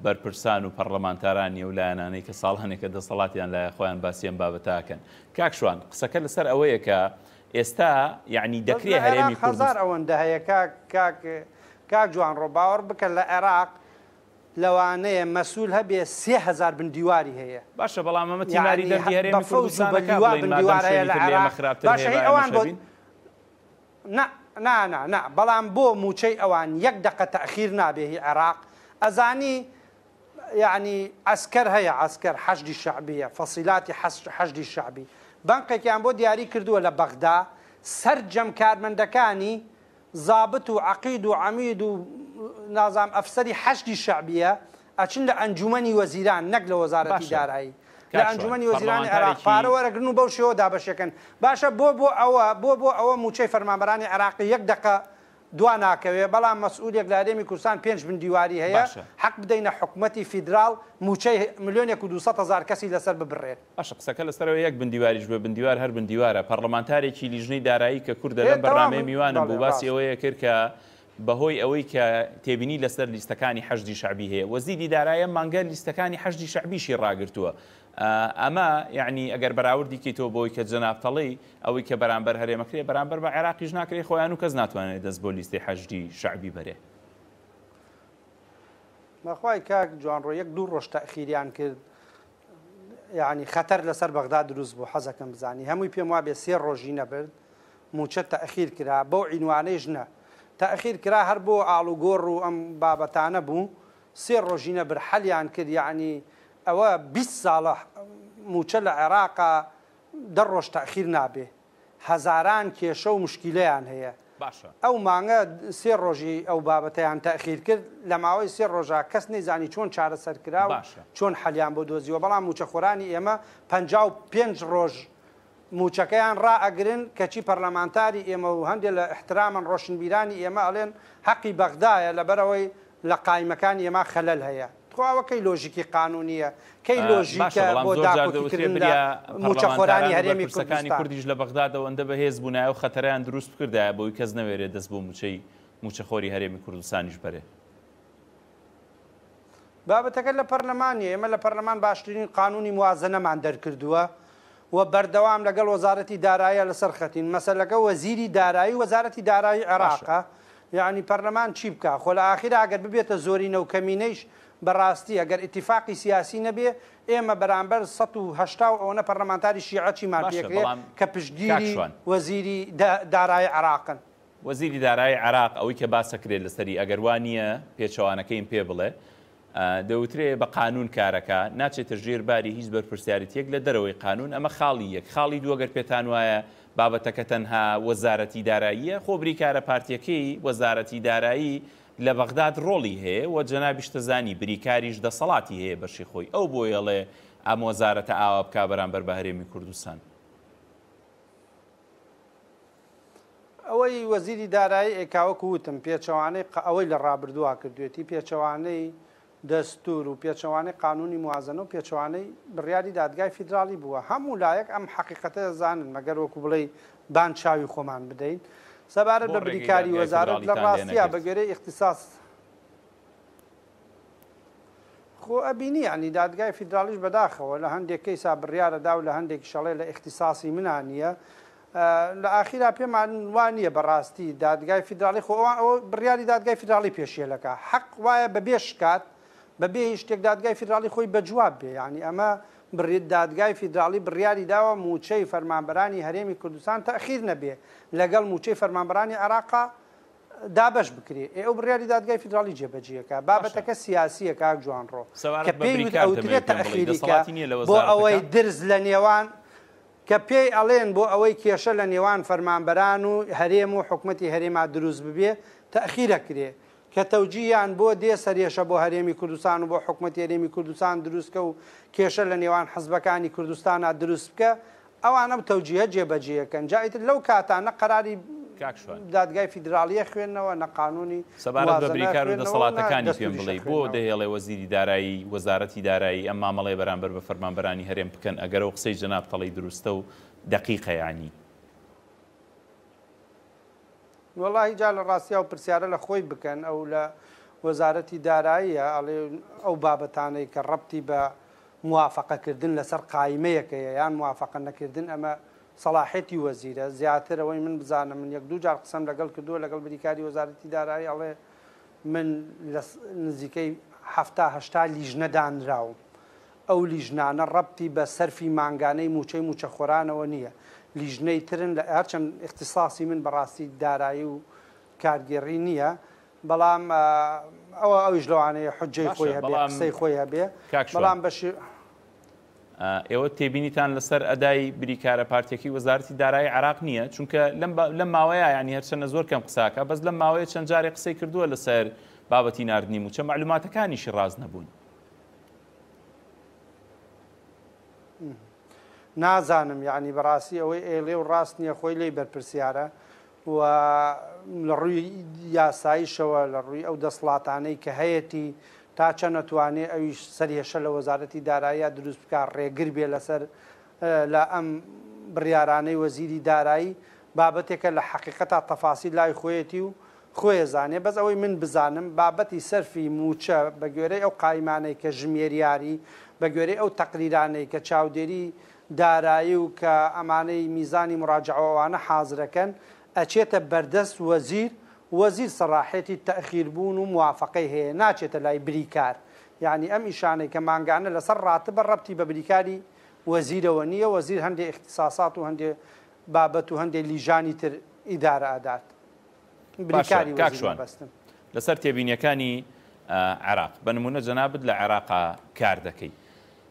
S1: بەرپرسان و پەرلەمانتارانی و لایەنانەی کە ساڵ هەنێکە دەسەڵاتیان لای خۆیان باسییان بابەتاکەن کاکشوان قسەکە لەسەر ئەوەیە کە استا ئێستا یعنی دەکرێت هەرێمی هزار
S2: ئەوەندە هەیە کاک جوان ڕۆباوەڕ بکە لە عێراق
S1: لەوانەیە
S2: مەسول هەبێ سهزار بندیواری هەیە
S1: باشە بەڵام ئەمە تیماری نا نا کوردستان
S2: نانا بەڵام بۆ موچەی ئەوان یەک دقە تاخيرنا به العراق ازاني يعني عسكر هي عسكر حشد الشعبية فصيلات حشد الشعبي بانقێکیان بۆ دیاری کردووە لە بەغدا سرجەم کارمەندەکانی زابت و عقید و عمید و نازام ئەفسری حەشتی شعبیە ئەچن لە ئەنجومی وەزیران نەک لە وەزارەتی دارایی لە ئەنجومنی وەزیرانی عراق پارەوەرەگرن و بەو شێوە دابەشەکەن باشە بۆ بۆ ئەوە بۆ بۆ ئەوە موچەی فەرمامبرانی عراقی یەک دقه دوا ناکەوێ بەڵام مەسئولێک لە هەرێمی کوردستان پێنج من دیواری هەیە حەق بدەینە حکوومەتتی فیدرال موچەی میلیۆنێک و 200 هزار کەسی لەسەر ببڕێت
S1: ئەش قسەکە لەسەرەوە یەک بندیواریش بە بندیوار هەر بندیوارە پەرلەمانتارێکی لیژنەی دارایی کە کووردە لە بەرنامەی میوانم بۆ باسی ئەوەیە کرد کە بەهۆی ئەوەی کە تێبینی لەسەر لیستەکانی حەشدی شعبی هەیە وەزیدی دارایە مانگە لیستەکانی حەشدی شعبیشی ڕاگرتووە ئەمە یعنی ئەگەر بەراوردیکی تۆ بۆی کە جەنابتەڵی ئەوەی کە بەرامبەر هەرێمەکرێ بەرامبەر بە عێراقیش ناکرێ خۆیان و کەس ناتوانێت دەست بۆ لیستی حەجدی شعبی بەرێ.
S2: مەخوای کاک جوانڕۆ یەک دوو ڕۆژ تاخیریان کرد یعنی خەتەر لەسەر بەغدا دروست بوو حەزەکەم بزانی هەمووی پێم وا بێ سێ ڕۆژی نەبرد موچە تەخیر کرا بۆ عینوانەیش نە تەخیر کرا هەر بۆ ئاڵوگۆڕ و ئەم بابەتانە بوو سێ ڕۆژینە بر حەلیان کرد یعنی ئەوە 20 ساڵە موچە لە عێراقا دە ڕۆژ تاخیر نابێ هەزاران کێشە و مشکیلەیان هەیە ئەو مانگە سێ ڕۆژی ئەو بابەتیان تاخیر کرد لە ماوەی سێ ڕۆژە کەس نەیزانی چۆن چارەسەر کرا چۆن حەلیان بۆ دۆزیوە بەڵام موچەخۆرانی ئێمە پ پێنج ڕۆژ موچەکەیان ڕائگرن کەچی پەرلەمانتاری ئێمە و هەندێک لە احترامن ڕۆشنبیرانی ئێمە ئەڵێن حەقی بەغدایە لەبەرەوەی لە قایمەکان ئێمە خەلەل هەیە تواوەکەی لۆژیکی قانونیە کەی لۆژیکە بۆ موچەخۆرانی هەرێمی کوردەکانی کوردیش
S1: لە بەغدادەوە ئەندە بەهێز بوونایە و خەتەریان دروست کردایە بۆی کەس نەوێرێت دەست بۆ موچەی موچەخۆری هەرێمی کوردستانیش بەرێ.
S2: بابەتەکە لە پەرلەمانی ئێمە لە پەرلەمان باشترین قانونی موازەنەمان دەرکردووە و بەردەوام لەگەڵ وەزارەتی دارایە لەسەر خەتین مەسلەکە وەزیری دارایی وەزارەتی دارایی عێراقە یعنی پەرلەمان چی بکە خۆ لە آخر ئاگەر ببێتە زۆری نەوکەمینەیش بەڕاستی ئەگەر ئاتفاقی سیاسی نەبێ ئێمە بەرامبەر 1970 ئەوەنە پەرلەمانتاری شیعەکی ماپێکرێت
S1: کە پشتگیری
S2: وەزیری دارای عراقن
S1: وەزیری دارای عراق ئەوەی کە باسەکرێت لەسەری ئەگەروانیە پێچەوانەکەیم پێ بڵێ دەوترێ بە قانون کارەکە ناچێتە ژێرباری هیچ بەرپرسیارەتێک لە دەرەوەی قانون ئەمە خاڵی یەک خاڵی دووەگەر پێتان وایە بابەتەکە تەنها وەزارەتی داراییە خۆبری کارە پارتیەکەی وەزارەتی دارایی لە بەغداد ڕۆڵی هەیە و جەنابیشتەزانی بریکاریش دەسەڵاتی هەیە بەشی خۆی ئەو بۆ یەڵێ ئەم وەزارەتە ئاوا بک بەرامبەر بە هەرێمی کوردستان.
S2: ئەوەی وەزیری دارایی ئێکاوەکو وتم پێچەوانەی ئەوەی لە ڕابردووا کردوێتی پێچەوانەی دەستور و پێچەوانەی قانونی موازنە و پێچوانەی بڕیاری دادگای فیدراالی بووە هەموو لایەک ئەم حقیقەتە دەزانن مەگەر وەکو بڵێ بان چاوی خۆمان بدەین. سەبارەت بە بریکاری وەزارت لە ڕاستیا بەگەرەی اختیساس خۆ ئەبینی ینی دادگای فیدرالیش بەداخەوە لە هەندێکەکەی سابڕیاە دا و لە هەندێک شەڵێ لە اختیساسی منان نییە لە ئاخیرا پێمان وانە بەڕاستی دادگای فیدرالی خۆوان ئەو بڕیاری دادگای فیدرالی پێشێلەکە حەق وایە بە بێشکات بە بێ شتێک دادگای فیدرالی خۆی بەجواب بێ ینی ئەمە دادگای فیدراالی بڕیاری داوە موچەی فەرمانبرانی هەرێمی کوردستان تاخیر نەبێ لەگەڵ موچەی فەرمانبرانی عراقا دابش بکرێت ئێو بڕیاری دادگای فیدراالی جێبەجیەکە بابەتەکە سیاسیە کاک جوانڕۆ
S1: کە پێی ئەوترێت تاخیریکە بۆ ئەوەی
S2: درز لە نێوان کە پێی ئەڵێن بۆ ئەوەی کێشە لە نێوان فەرمانبەران و هەرێم و حکومەتی هەرێما دروست ببێ تاخیرە کرێ کە تەوجییان بۆ دێ سەرێشە بۆ هەرێمی کوردستان و بۆ حکوومەت هەرێمی کوردستان دروستکە و کێشە لە نێوان حزبەکانی کوردستانە دروست بکە ئەوانە تەوجیهە جێبەجێەکەن جایتر لەو کاتانە قراری دادگای فیدراالیە خوێندنەوە نەقانونی سەبارەت بە بریکار و دەسەڵاتەکانی پێم بڵێ بۆ
S1: دەهێڵێ وەزیری دارایی وەزارەتی دارایی ئەم مامەڵێ بەرامبەر بە فەرمانبەرانی هەرێم بکەن ئەگەر ئەو قسەی جەناب تەڵی دروستە و دقیقەیانی
S2: وڵی جا لە ڕاستیا و پرسیارە لە خۆی بکەن ئەو لە وەزارەتی داراییە ئەڵێ ئەو بابەتانەی کە ڕەتی بە موافقەکردن لەسەر قایمەیەکەیە یان موافقە نەکردن ئەمە سەلاحێتی وەزیرە زیاتر ئەوەی من بزانم من یەک دوو جار قسم لەگەڵ کردووە لەگەڵ بریکاری وەزارەتی دارایی ئەڵێ من نزیکەی هەهتا لیژ نەدانراوم ئەو لیژنانە ڕەتی بە سەرفی مانگانەی موچەی موچەخۆرانەوە نییە لیژنەی ترن لە هەرچەند اختصاسی من بەڕاستی دارایی و کارگەڕی نییە بەڵام ئەوە ئەوش لەوانەیە حجەی خۆی هەبێ قسەی خۆی هەبێ بەڵام بەشی
S1: ئێوە تێبینیتان لەسەر ئەدای بریکارە پارتێکی وەزارتی دارایی عراق نییە چونکە لەم ماوەیە ینی هەرچەنە زۆر کەم قساکە بەس لەم ماوەیە چەند جارێک قسەی کردووە لەسەر بابەتی نردنی و چە معلوماتەکانیشی ڕاز نەبوون.
S2: نازانم یعنی بەڕاستی ئەوەی ئێلێ و ڕاست نییە خۆی لی بەرپرسیارە و لە ڕووی یاساییشەوە لە ڕووی ئەو دەسڵاتانەی کە هەیەی تاچە نەتوانێت ئەویش سەرهێشە لە وەزارەتی داراییە دروست بکە ڕێگر بێ لەسەر لە ئەم بڕیارانەی وەزیری دارایی بابەتێکە لە حقیقەتا تەفاسی لای خۆیەتی و خۆیزانێ بەس ئەوەی من بزانم بابەتی سەرفی موچە بە گوێرەی ئەو قایمانەی کە ژمێریاری بە گوێرەی ئەو تەقریرانەی کە چاودێری دارایی و که ئەمانەی میزانی حاضر کن حازرەکەن ئەچێتە وزیر وزیر وەزیر تأخیر بون و موافقی هەیە ناچێتە لای بریکار یعنی ئەم ئیشانەی کە ماگانە لەسەر ڕاتە ربطی ڕەتی بە بریکاری وەزیرەوە نییە وەزیر هەندێک اختیساسات و هەندێک بابت و هەندێک لیژانی تر ئیدارە ئادات بریکاری بەستن
S1: لەسەر تێبینیەکانی عراق بەنمونە جەنابد لە عێراقا کار دەکەیت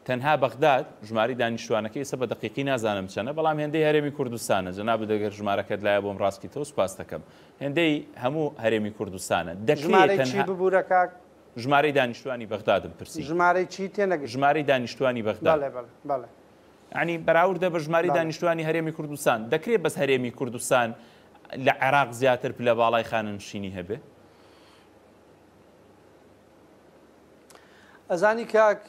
S1: تەنها بەغداد ژماری دانیشتوانەکە ئێستا بە دقیقی نازانم چەنە بەڵام هێندەی هەرێمی کوردستانە جەناب دەگەر ژمارەکەت لایە بۆم ڕاستی تۆ سوپاس دەکەم هێندەی هەموو هەرێمی کوردستانە دەکرێت ژمارەی دانیشتوانی بەغدادم پرسی ژمارەی چی تێنەگە ژمارەی دانیشتوانی بەغداد ینی بەراوردە بە ژماری دانیشتوانی هەرێمی کوردستان دەکرێت بەس هەرێمی کوردستان لە عێراق زیاتر پلە باڵای خاننشینی هەبێ
S2: ئەزانی کاک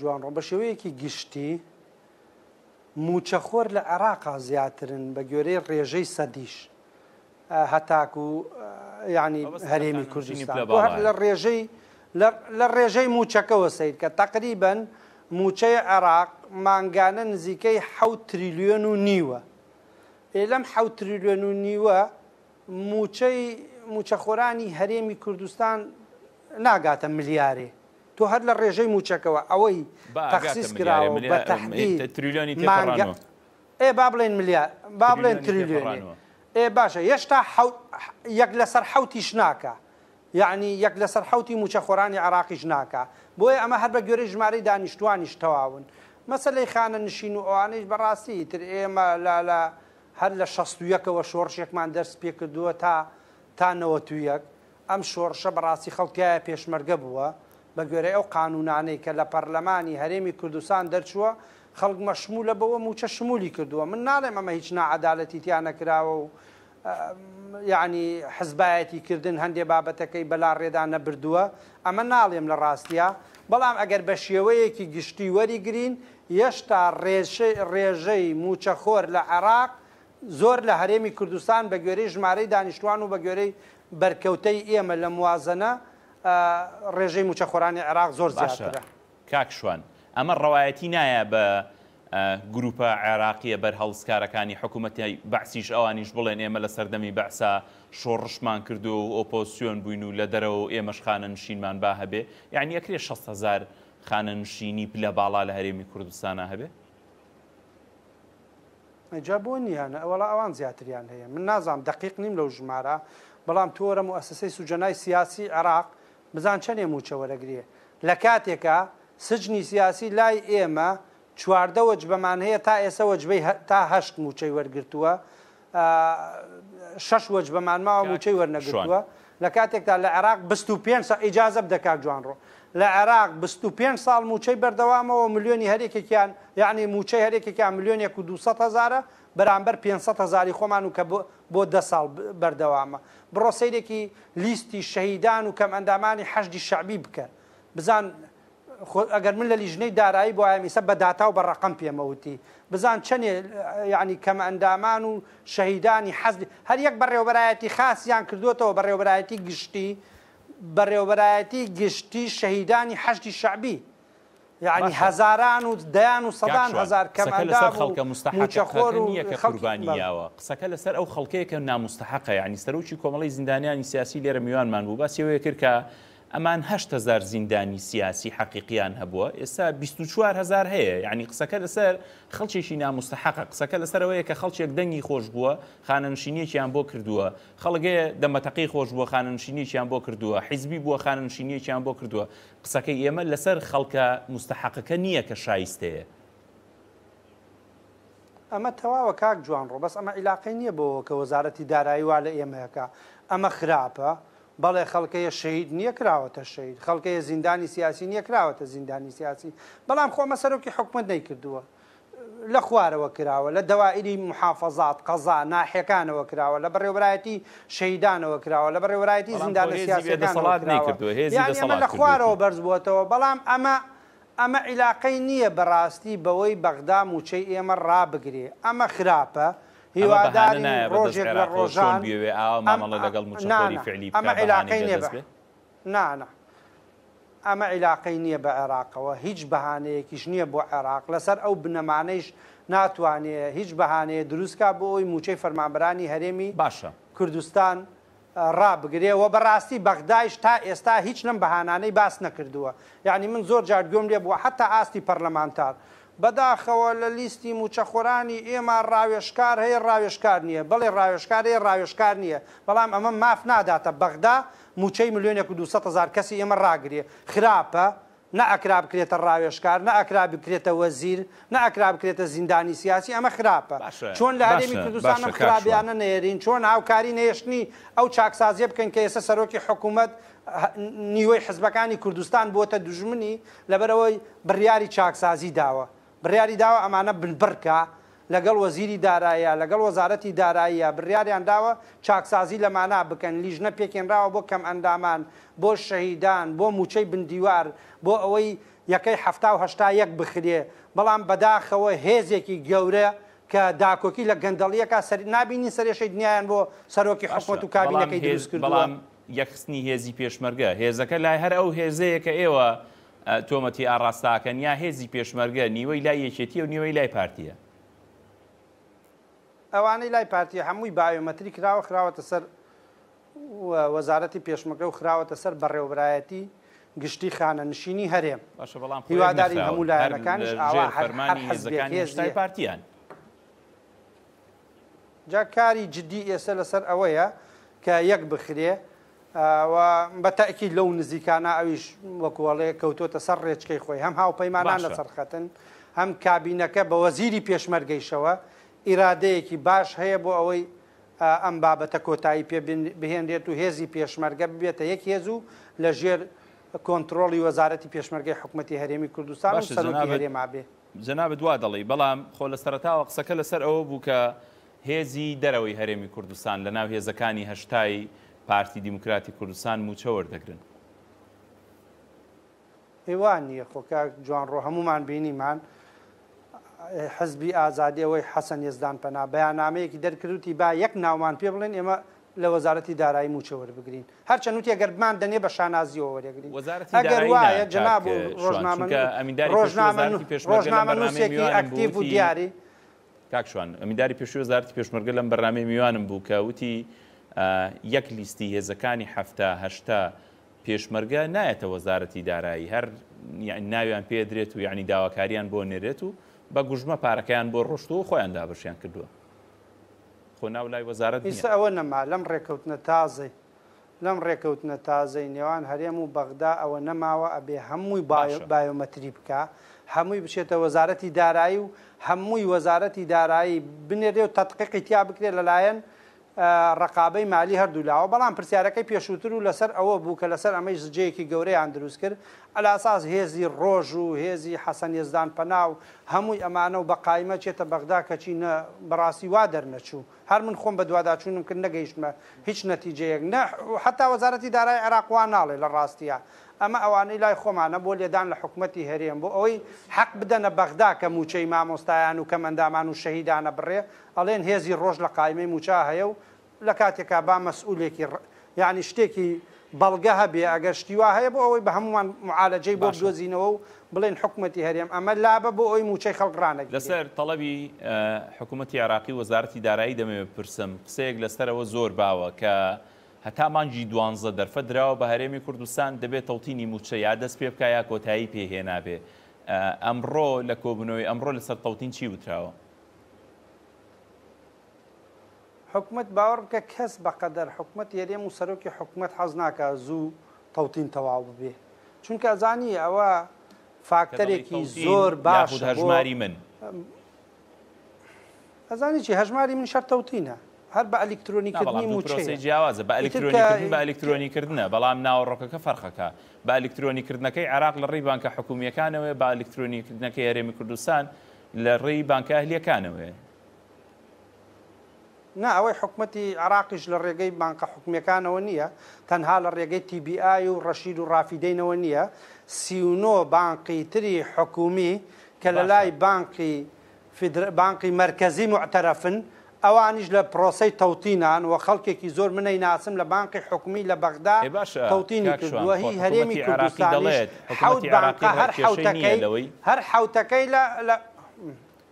S2: جوانڕۆ بە شێوەیەکی گشتی موچەخۆر لە عێراقا زیاترن بە گوێرەی ڕێژەی سەدیش هەتاک و ینی هەرێمی کوردستان لە ڕێژەی لە ڕێژەی موچەکەەوە سید کە تقریبن موچەی عێراق مانگانە نزیکەی حە تریلیۆن و نیوە لەم حە تریلیۆن و نیوە موچەی موچەخۆرانی هەرێمی کوردستان ناگاتە ملیارێ تۆ هەر لە ڕێژەی موچەکەەوە ئەوەی تەخصیص کراوە بە تەحدیلیۆنی ئێ با بڵێن ملیار با بڵێن تریلیۆنی ئێ باشە هێشتا یەک لەسەر حوتیش ناکە یعنی یەک لەسەر حوتی موچەخۆرانی عراقیش ناکە بۆیە ئەمە هەر بە گوێرەی ژمارەی دانیشتوانیش تەواون مەسلەی خانە نشین و ئەوانەیش بەڕاستی تر ئێمە لە هەر لە 16ەکەوە شۆڕشێکمان دەست پێ کردووە تا تانەوە تویەک ئەم شۆڕشە بەڕاستی خەڵکیایە پێشمەرگە بووە بە گوێرەی ئەو قانونانەی کە لە پەرلەمانی هەرێمی کوردستان دەرچووە خەڵک مەشمولە بەوە موچە شمولی کردووە من ناڵێم ئەمە هیچ نعادالەتی تیانەکراوە و یعنی حزبایەتی کردن هەندێ بابەتەکەی بەلا ڕێدا نەبردووە ئەمە ناڵێم لە ڕاستیە بەڵام ئەگەر بە شێوەیەکی گشتی وەریگرین یەشتا ڕێژەی موچەخۆر لە عێراق زۆر لە هەرێمی کوردستان بە گوێرەی ژمارەی دانیشتوان و بە گوێرەی بەرکەوتەی ئێمە لە موازنە ڕێژەی موچەخۆرانی عێراق زۆر زیاترە
S1: کاک شووان ئەمە ڕەوایەتی نایە بە گروپە عێراقیە بەرهەڵسکارەکانی حکوومەتی بەسیش ئەوانیش بڵێن ئێمە لە سەردەمی بەسا شۆڕشمان کردو و ئۆپۆسیۆن بووین و لە دەرەوە ئێمەش خانەنشینمان با هەبێ یعنی ئەکرێ 6هزار خانەنشینی پلە باڵا لە هەرێمی کوردستانە هەبێ
S2: جابۆ نیانە ئەوەڵا ئەوان زیاتریان هەیە من نازام دقیق نیم لەو ژمارە بەڵام تۆرە و ئەسسی سوجەنای سیاسی عراق بزان چەندێ موچەوەرەگرێ لە کاتێکە سجنی سیاسی لای ئێمە چواردەوەج بەمان هەیە تا ئێسەوەجبەی تا هەشت موچەی وەرگتووە شش وەج بەمان ماوە موچەی وەرنەگرتووە لە کاتێکدا لە عێراق 25 سا ئیجاازە بدەکات جوانڕۆ لە عێراق 25 ساڵ موچەی بەردەوامەوە ملیۆنی هەرێکێکیان یعنی موچەی هەرێکێکیان ملیۆنێک و 200 هزارە بەرامبەر 500 هزاری خۆمان و کە بۆ ده ساڵ بەردەوامە بڕۆ سیرێکی لیستی شەهیددان و کەم ئەندامانی حەشی شعبی بکە بزان ئەگەر من لە لیژنەی دارایی بۆ ئایمیسە بەداتا و بەڕقم پێمەوتی بزان چەندێ یعنی کەم ئەندامان و شەهیدانی حەزی هەر یەک بەڕێوبەرایەتی خاصیان کردوێتەوە بەڕێوبەرایەتی گشتی بەڕێوبەرایەتی گشتی شەهیدانی حەشی شعبی يعني باشا. هزاران و دەیان و سەدان هزار کەمەنداب خەڵکە مستحقۆر نییەکە قوربانیاوە
S1: قسەکە لەسەر ئەو خەڵکەیەکە نامستحقە یعنی سەرروکی کۆمەڵی زیندانیانی سیاسی لێرە میوانمان بوو باسیەوەی کرد کە ئەمان هزار زیندانی سیاسی حەقیقیان هەبووە ئێستا 24هزار هەیە یعنی قسەکە لەسەر خەڵکیێکی نامستحق قسەکە لەسەرەوەیە کە خەڵکێک دەنگی خۆش بووە خانەنشینیەکیان بۆ کردووە خەڵگەیە دەمەتەقی خۆش بووە خانەنشینیان بۆ کردووە حیزبی بووە خانەنشینیەکیان بۆ کردووە قسەکەی ئێمە لەسەر خەڵکە مستحقەکە نییە کە شایستەیە
S2: ئەمە تەواوە کاک جوان ڕۆ بەس ئەمە عیلاقی نییە بۆ کە وەزارەتی دارایی وا لە ئێمەیەەکە ئەمە خراپە. بەڵێ خەڵکەیە شەید نییە کراوەتە شەید خەڵکەیە زیندانی سیاسی نییە کراوەتە زیندانی سیاسی بەڵام خۆمە سەرۆکی حکومت نەیکردووە لە خوارەوە کراوە لە دەوائری محافظات قەزا ناحیەکانەوە کراوە لە بەڕێوەرایەتی شەیدانەوە کراوە لە بەڕێوەرایەتی زیندان سیاسەکانەوە لە خوارەوە بەرز بووەتەوە بەڵام ئەمە ئەمە عیلاقەی نییە بەڕاستی بەوەی بەغدا موچەی ئێمە ڕابگرێ ئەمە خراپە. هیواداری ڕۆژێک لە ڕۆژان بێ
S1: ئامەڵە لەگەڵ مچۆری فعلی ئەمە عیلاقی نێ
S2: نانە ئەمە عیلاقی نییە بە عێراقەوە هیچ بەهانەیەکیش نییە بۆ عێراق لەسەر ئەو بنەمانەیش ناتوانێت هیچ بەهانەیە دروستکە بۆ ئەوی موچەی فەرمانبرانی هەرێمی باشە کوردستان ڕابگرێەوە بەڕاستی بەغدایش تا ئێستا هیچ لەم بەهانانەی باس نەکردووە یعنی من زۆر جار گوێم لێ بووە حتا ئاستی پەرلەمانتار. بەداخەوە لە لیستی موچەخۆرانی ئێمە ڕاوێشکار هەیە ڕاوێشکار نییە بڵێ ڕاوێشکار هەیە ڕاوێشکار نییە بەڵام ئەمە ماف ناداتە بەغدا موچەی میلیۆنێک و 200هزار کەسی ئێمە ڕاگرێ خراپە نەئکرا بکرێتە ڕاوێشکار نەئکرا بکرێتە وەزیر نەئکرا بکرێتە زیندانی سیاسی ئەمە خراپە چۆن لە هەرێمی کوردستانە خراپیانە نێرین چۆن هاوکاری نێشتنی ئەو چاکسازیە بکەن کە ئێستا سەرۆکی حکوومەت نیوەی حزبەکانی کوردستان بۆتە دژمنی لەبەرەوەی بڕیاری چاکسازی داوە بڕیاری داوە ئەمانە بنبڕکە لەگەڵ وەزیری دارایە لەگەڵ وەزارەتی داراییە بڕیاریان داوە چاکسازی لەمانا بکەن لیژنە پێکێنراوە بۆ کەم ئەندامان بۆ شەهیددان بۆ موچەی بندیوار بۆ ئەوەی یەکەی هەهتا یەک بخرێ بەڵام بەداخەوە هێزێکی گەورە کە داکۆکی لە گەندەڵیەکە سەری نبینی سەرێشەی دنیایان بۆ سەرۆکی حکوومەت و کابینەکەی دروست کرد بەڵام
S1: یەخستنی هێزی پێشمەرگە هێزەکە لای هەر ئەو هێزەیە کە ئێوە تۆمەتی ئاڕاستاکەن یا هێزی پێشمەرگە نیوەی لای یەکێتی و نیوەی لای پارتیە
S2: ئەوانەی لای پارتی هەمووی باومەتری کراوە خراوەتە سەر وەزارەتی پێشمەکە و خراوەتە سەر بەڕێوبرایەتی گشتی خانەنشینی هەرێم
S1: هیواداری هەموو لایەنەکانیش فەرمانی پارتیان
S2: جا کاری جدی ئێستا لەسەر ئەوەیە کە یەک بخرێ بە تاکی لەو نزیکانە ئەویش وەکوڵێ کەوتۆتە سەر ڕێچکەی خۆی هەم هاوپەیمانان لە سەرخەتن هەم کابینەکە بە وەزیری پێشمەرگەیشەوە ئیرادەیەکی باش هەیە بۆ ئەوەی ئەم بابەتە کۆتایی پێ بهێنرێت و هێزی پێشمەرگە ببێتە یەک هێز و لە ژێر کۆنتترۆلی وەزارەتی پێشمەرگەی حکوومەتتی هەرێمی کوردستان هەرێما بێ
S1: جەناب دوا دەڵی بەڵام خۆ لە سەرتاوە قسەکە لەسەر ئەوە بوو کە هێزی دەرەوەی هەرێمی کوردستان لە ناو هێزەکانی هەشتایی پارتی دیموکراتی کوردستان موچە وەردەگرن
S2: ئێوان نیە خۆکە جوان ڕۆ هەمومان بینیمان حزبی ئازادی ئەوەی حەسەن ێزدان پەنا بەیانامەیەکی دەرکردوتی با یەک ناومان پێ بڵێن ئێمە لە وەزارەتی دارایی موچەوە بگرین هەرچەند وتی گەربمان دەنێ بە شانازیەوە وەرەگرین
S1: ئەگەر وایە جناب ڕۆژنامە نووسێکی ئەکتیو و دیاری کاکشوان ئەمیداری پێشوی وەزارتی پێشمەرگە لەم بەرنامەی میوانم بوو کە وتی یەک لیستی هێزەکانی هەفتەهشتا پێشمەرگە نایەتە وەزارەتی دارایی هەر ناویان پێدرێت و یعنی داواکاریان بۆ نێرێت و بە گوژمە پارەکەیان بۆ ڕۆشت و خۆیان دابشیان کردووە خۆ ناو لای وەزارەت ئیسا
S2: ئەوە نەما لەم ڕێکەوتنە تازای لەم ڕێکەوتنە تازای نێوان هەرێم و بەغدا ئەوە نەماوە ئەبێ هەمووی بایۆمەتری بکە هەمووی بچێتە وەزارەتی دارایی و هەمووی وەزارەتی دارایی بنێرێ و تەتقیقی تیا بکرێت لەلایەن ڕقابەی مالی هەردوو لاوە بەڵام پرسیارەکەی پێشووتر و لەسەر ئەوە بوو کە لەسەر ئەمەی زجەیەکی گەورەیان دروست کرد ئەلاساس هێزی ڕۆژ و هێزی حەسەن هێزدان پەناو هەمووی ئەمانە و بە قایمە چێتە بەغدا کەچینە بەڕاستی وا دەرنەچوو هەر من خۆم بە دوواداچوونم کرد نەگەیشتمە هیچ نەتیجەیەک نە حتا وەزارەتی دارای عێراقوان ناڵێ لە ڕاستیە ئەمە ئەوانەی لای خۆمانە بۆ لێدان لە حکوومەتتی هەرێم بۆ ئەوەی حەق بدەنە بەغدا کە موچەی مامۆستایان و کەمەندامان و شەهیدانە بڕێ ئەڵێن هێزی ڕۆژ لە قایمەی موچا هەیە و لە کاتێکا با مەسئولێکی یعنی شتێکی بەڵگە هەبێ ئەگەشتیوا هەیە بۆ ئەوەی بە هەمووان معالەجەی بۆ دۆزینەوە و بڵێن حکوومەتتی هەرێم ئەمە لابە بۆ ئەوی موچەی خەڵگرانێک
S1: لەسەر تەڵەبی حکوومەتتی عراقی وەزارەتی دارایی دەمەوێت پرسم قسەیەک لەسەرەوە زۆر باوە کە هەتا مانجی دوانزە دەرفە درراوە بە هەرێمی کوردستان دەبێت تەوتینی موچە یا دەست پێ بکە یا کۆتایی پێهێنابێ ئەمڕۆ لە کۆبنەوەی ئەمڕۆ لەسەر تەوتین چی وتراوە
S2: حکومت باوەڕ بکە کەس بەقەدەر حکومت یاریێم و سەرۆکی حکومت حەز ناکە زوو تەوتین تەواو ببێ چونکە ئەزانی ئەوە فاکتەرێکی زۆر باش هەژماری من ئەزانی چی هەژماری من شەر تەوتینە هر با با الکترونی الکترونی کردنی کردن با الکترونی ئەلکترۆنیکردنی موچی
S1: جیاوازە بە ئەلکترۆنیکردن بە ئەلکترۆنیکردنە بەڵام با الکترونی بە که عراق لە بانک حکومی حکوومیەکانەوەی و با الکترونی کوردستان که ڕێی مکردوسان هلیەکانەوەی بانک اهلی حکومەتی و.
S2: نه اوی بانکە حکومیەکانەوە نییە تەنها بانک حکومی TBI و نیا تنها تی بی آی و رشید و ڕافیدینەوە نیا سیونو بانکی تری حکومی کە بانکی لای بانقی مرکزی معترفن. ئەوانیش لە پرۆسی تەوتینان و خەڵکێکی زۆر منەی ناسم لە بانقی حکومی لە بەغدا تەوتینی کردووەهی هەرێمی کوردستانیش حوت بانقە هەر حوتەکەی
S1: هەر حوتەکەی لە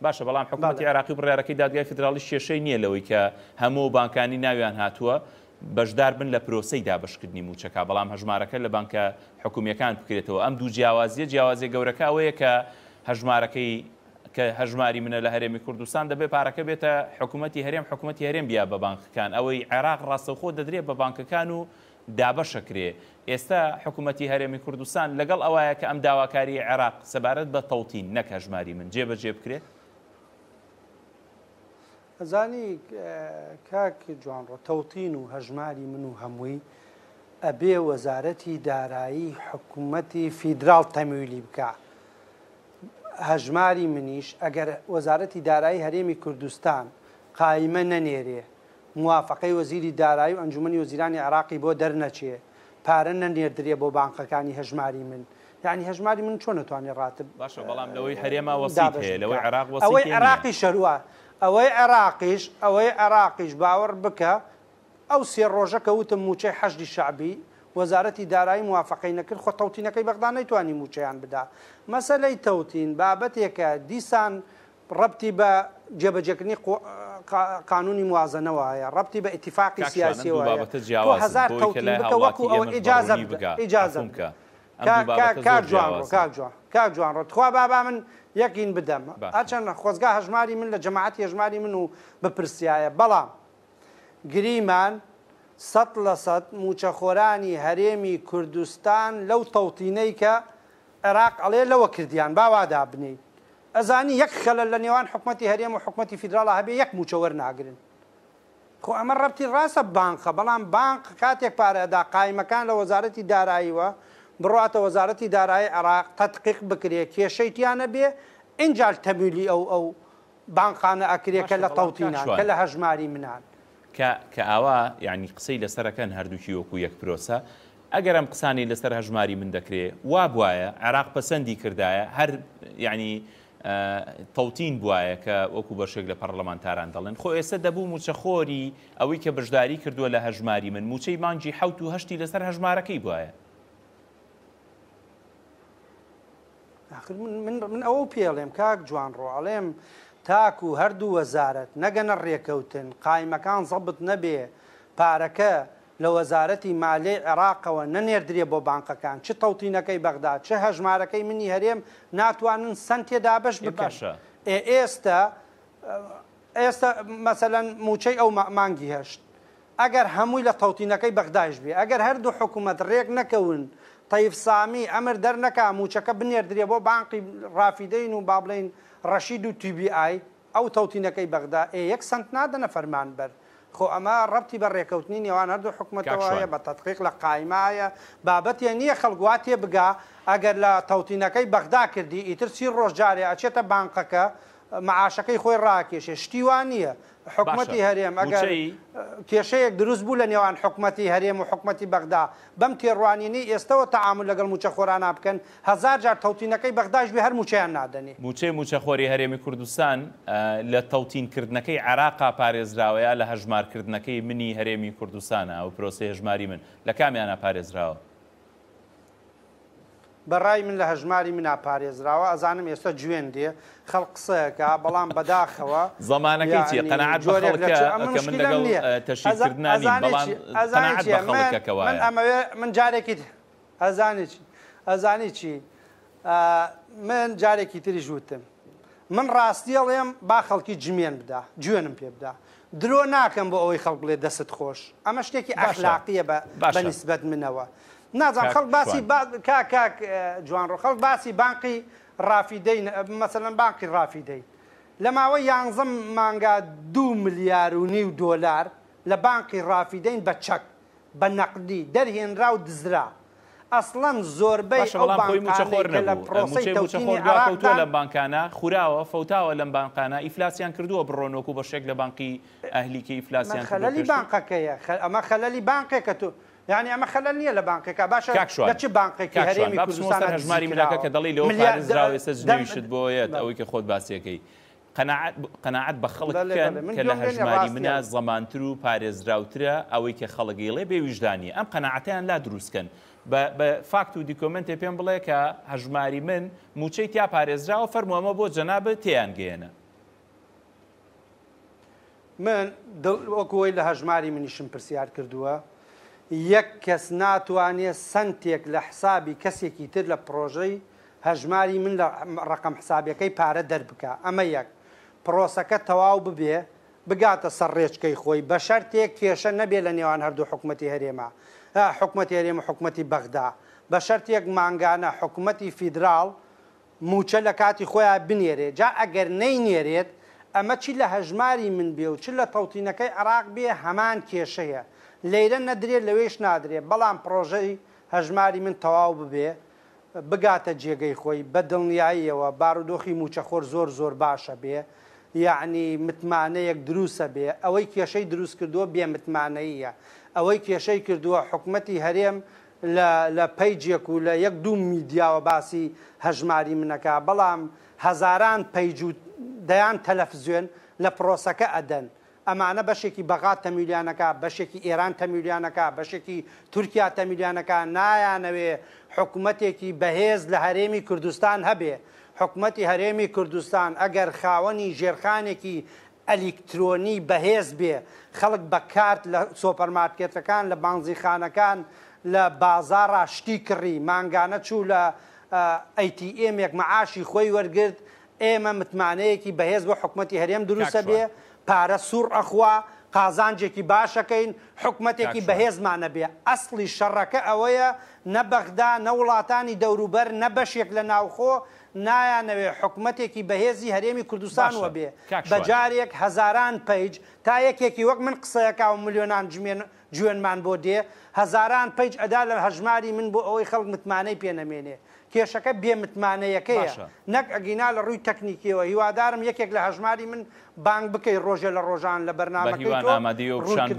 S1: باشە بەڵام حکوومەتی عراقی بڕارەکەی دادگای فدراالی شێشەی نییە لەوەی کە هەموو بانکانی ناویان هاتووە بەشدار بن لە پرۆسەی دابشکردنی موچەکە بەڵام هەژمارەکە لە بانکە حکوومیەکان بکرێتەوە ئەم دوو جیاوازیە جیاوازیە گەورەکەەیە کە هەژمارەکەی کە هەژماری منە لە هەرێمی کوردستان دەبێ پارەکە بێتە حکوومەتتی هەرێم حکوومەتتی هەرێم بیا بە بانکەکان ئەوەی عێراق ڕاستەخۆ دەدرێت بە بانکەکان و دابەشەکرێ ئێستا حکوومەتتی هەرێمی کوردستان لەگەڵ ئەوەیە کە ئەم داواکاری عێراق سەبارەت بە تەوتین نەک هەژماری من جێبەجێ بکرێت
S2: ئەزانی کاک جوانڕۆ تەوتین و هەژماری من و هەمووی ئەبێ وەزارەتی دارایی حکوومەتی فیدرال تەمیلی بکە. هەژماری منیش ئەگەر وەزارەتی دارایی هەرێمی کوردستان قایمە نەنێرێ موافقەی وەزیری دارایی و ئەنجومی وەزیرانی عراقی بۆ دەرنەچێ پارە نەنێردرێ بۆ بانقەکانی هەژماری من یعنی هەژماری من چۆن نتوانێت ڕاتب
S1: باشە بەڵام لەوەی هەرێمە وەسیت هەیە لەوەی عراق ئەوەی عراقی
S2: شەروە ئەوەی عراقیش ئەوەی عراقیش باوەڕ بکە ئەو سێ ڕۆژە کەوتم موچەی حەشی شعبی وەزارەتی دارایی موافقی نەکرد خۆ تەوتینەکەی بەغدا نەیتوانی موچیان بدا مەسلەی تەوتین بابەتێکە دیسان ڕبتی بە جێبەجەکردنی قانونی موازنەوەە ڕبتی بە ئتیفاقی سیاسیهزار وەکو ئەو ئجاازە ئجاازم بکە. کار جوان کار جوان ڕۆتخوا بابا من یەکین بدەم ئاچەند خۆزگا هەژماری من لە جەماعات هێژماری من و بپرسیایە بەڵام گریمان سەد لە سەد موچەخۆرانی هەرێمی کوردستان لەو تەوتینەی کە عێراق ئەڵێ لەوە کردیان باوادا بنی ئەزانی یەک خەلە لە نێوان حکوومەتتی هەرێم و حکوومەتتی فیدراڵە هەبێ یەک موچەوەەر ناگرن خۆ ئەمە ڕەتی ڕاستە بانخە بەڵام بانک کاتێک پارەدا قایمەکان لە وەزارەتی داراییوە بڕاتە وەزارەتی دارایی عراق تەتقیق بکرێ کێشەیتیانە بێ ئینجال تەمیلی ئەو ئەو بانخانە ئەکرێ کە لە تەوتینان کە لە هەژماری منان
S1: کە ئاوا یعنی قسەی لەسەرەکەن هەردووکی وەکو یەک پرۆسە ئەگەر ئەم قسانی لەسەر هەژماری من دەکرێت وا بواە عراق پەسەندی کردایە هەر یعنی تەوتین بواە کە وەکو بەشێک لە پەرلەمانتاران دەڵێن خۆ ئێستا دەبوو موچەخۆری ئەوەی کە بەشداری کردووە لە هەژماری من موچەی مانجی حوت و هەشتی لەسەر هەژمارەکەی بواە
S2: من ئەوە پێڵێم کاک جوان ڕۆ ئەڵێم تاکو هەردوو وەزارت نەگەنە ڕێکەوتن قایمەکان زەبت نەبێ پارەکە لە وەزارەتی مالێ عێراقەوە نەنێردرێ بۆ بانقەکان چ تەوتینەکەی بەغدا چه هەژمارەکەی منی هەرێم ناتوانن سنتێدا بەش بکەشە ئێستا ئێستا مەسەەن موچەی ئەو مانگی هەشت ئەگەر هەمووی لە تەوتینەکەی بەغداش بێ ئەگەر هەردوو حکوومەت ڕێک نەکەون تەیفسامی ئەمر دەرنەکە موچەکە بنێردرێ بۆ بانقی ڕافیدەین و با بڵین ڕەشید و TBI ئەو تەوتینەکەی بەغدا ئێ یەک سنت نادەنە فەرمان بەر خۆ ئەمە ڕەتی بە ڕێکەوتنی نێوان هەردوو حکوومەتەوەیە بە تەتقیق لە قایمایە بابەتە نییە خەڵگواتێ بگا ئەگەر لە تەوتینەکەی بەغدا کردی ئیترسی ڕۆژجارێ ئەچێتە بانقەکە معاشەکەی خۆی ڕاکێشێ شتیوان نییە حکومەتی هەرێم ئەگەر کێشەیەک دروست بوو لە نێوان حکومەتی هەرێم و حکومەتی بەغدا بەم تێڕوانینی ئێستەوە تەعامل لەگەڵ موچەخۆرانە بکەن هزار جار تەوتینەکەی بەغداش بێ هەر موچیان نادەنی
S1: موچەی موچەخۆری هەرێمی کوردستان لە تەوتینکردنەکەی عراقا پارێزراوەیە لە هەژمارکردنەکەی منی هەرێمی کوردستانە و پرۆسی هەژماری من لە کامیانە پارێزراوە
S2: بەڕای من لە هەژماری منە پارێزراوە ئەزانم ئێستا گوێن دێ خەڵ قسەیەکە بەڵام بەداخەوە زمانەکەی چی قەنەعات بەخەڵکە من لەگەڵ تەشیکردنانی بەڵام قەنەعات بەخەڵکەکەوە من ئەمەوێ من جارێکی ئەزانی چی ئەزانی چی من جارێکی تری ژوتم من ڕاستیەڵێم با خەڵکی جمێن بدا جوێنم پێ بدا درۆ ناکەم بۆ ئەوەی خەڵ بڵێ دەست خۆش ئەمە شتێکی ئەخلاقیە بە نسبەت منەوە نازان خەڵ باسی کاک جوانڕۆ خەڵ باسی بانقی ڕافیدەین مثلەن بانکی ڕافیدەین لە ماوەی یانزەم مانگا دو ملیار و نی و دۆلار لە بانکی ڕافیدەین بە چەک بە نەقدی دەرهێنرا و دزرا ئەسڵەن زۆربەی لە لە
S1: بانکانە خوراوە فوتاوە لەم بانکانە ئیفلاسیان کردووە بڕۆنۆک و بەشێک لە بانکی ئەهلیکی ئیفلاسیان خەلەلی
S2: بانکەکەیە ئەمە خەلەلی بانکێکە تو یعنی ئەمە خەلە نییە لە بانکەکە باشە لە چ بانکێکی هەرێمی کوردستان هەژماری ملاکە کە دەڵی لەوە پارێزراوی سەجنویشت
S1: بۆیەت ئەوەی کە خۆت باسیەکەی قەنەعات بە خەڵکەن کە لە هەژماری منە زەمانتر و پارێزراوترە ئەوەی کە خەڵگەیڵێ بێویژدانی ئەم قەنەعاتیان لا دروستکەن بە فاکت و دیکۆمنتێ پێم بڵێ کە هەژماری من موچەی تیا پارێزراوە فەرمووەمە بۆ جەناب تیان گەێنە
S2: من وەکوۆی لە هەژماری منیشم پرسیار کردووە یەک کەس ناتوانێت سنتێک لە حسابی کەسێکی تر لە پرۆژەی هەژماری من لە ڕقم حسابەکەی پارە دەربکە ئەمە یەک پرۆسەکە تەواو ببێ بگاتە سەر ڕێچکەی خۆی بە شەرتێک کێشە نەبێ لە نێوان هەردوو حکوومەتتی هەرێمە حکوومەتتی هەرێمە حکوومەتتی بەغدا بە شەرتێک ماگانە حکوومەتتی فیدرال موچە لە کاتی خۆیان بنێرێ جا ئەگەر نەینێرێت ئەمە چی لە هەژماری من بێ و چ لە تەوتینەکەی عراق بێ هەمان کێشەیە لەیرە نەدرێت لەوێش نادرێت بەڵام پرۆژەی هەژماری من تەواو ببێ بگاتە جێگەی خۆی بە دڵنیاییەوە بارودۆخی موچەخۆر زۆر زۆر باشە بێ یعنی متمانەیەک دروسە بێ ئەوەی کێشەی دروست کردووە بێ متمانەیە ئەوەی کێشەی کردووە حکوومەتتی هەرێم لە پەیجێک و لە یەک دوو میدیاوە باسی هەژماری منەکە بەڵام هەزاران پەیج دەیان تەلەفزیێن لە پرۆسەکە ئەدەن ئەمانە بەشێکی بەغات تەمیلیانەکە بەشێکی ئێران تەمیلیانەکە بەشێکی تورکیا تەمیلیانەکە نایانەوێ حکوومەتێکی بەهێز لە هەرێمی کوردستان هەبێ حکوومەتتی هەرێمی کوردستان ئەگەر خاوەنی ژێرخانێکی ئەلیکترۆنی بەهێز بێ خەڵک بە کارت لە سۆپەرمارکێتەکان لە بانزیخانەکان لە بازارڕ شتی کڕی ماگانە چوو لە ئەیتیئێمێک مەعاشی خۆی وەرگرت ئێمە متمانەیەکی بەهێز بۆ حکوومەتتی هەرێم دروستە بێ پارە سوور ئەخوا قازانجێکی باشەکەین حکوومەتێکی بەهێزمانە بێ ئەسلی شەڕەکە ئەوەیە نەبەخدا نە وڵاتانی دەوروبەر نە بەشێک لە ناوخۆ نایانەوێ حکوومەتێکی بەهێزی هەرێمی کوردستانوە بێ بەجارێک هزاران پەیج تا یەکێکی وەک من قسەیەکا و ملیۆنان جمێن جوێنمان بۆ دێ هزاران پەیج ئەدا لە هەژماری من بۆ ئەوەی خەڵ متمانەی پێنەمێنێ کێشەکە بێمتمانەیەەکەیە نەک ئەگینا لە ڕووی تەکنیکیەوە هیوادارم یەکێک لە هەژماری من بانگ بکەی ڕۆژێ لە ڕۆژان لە بەرنامەەکەی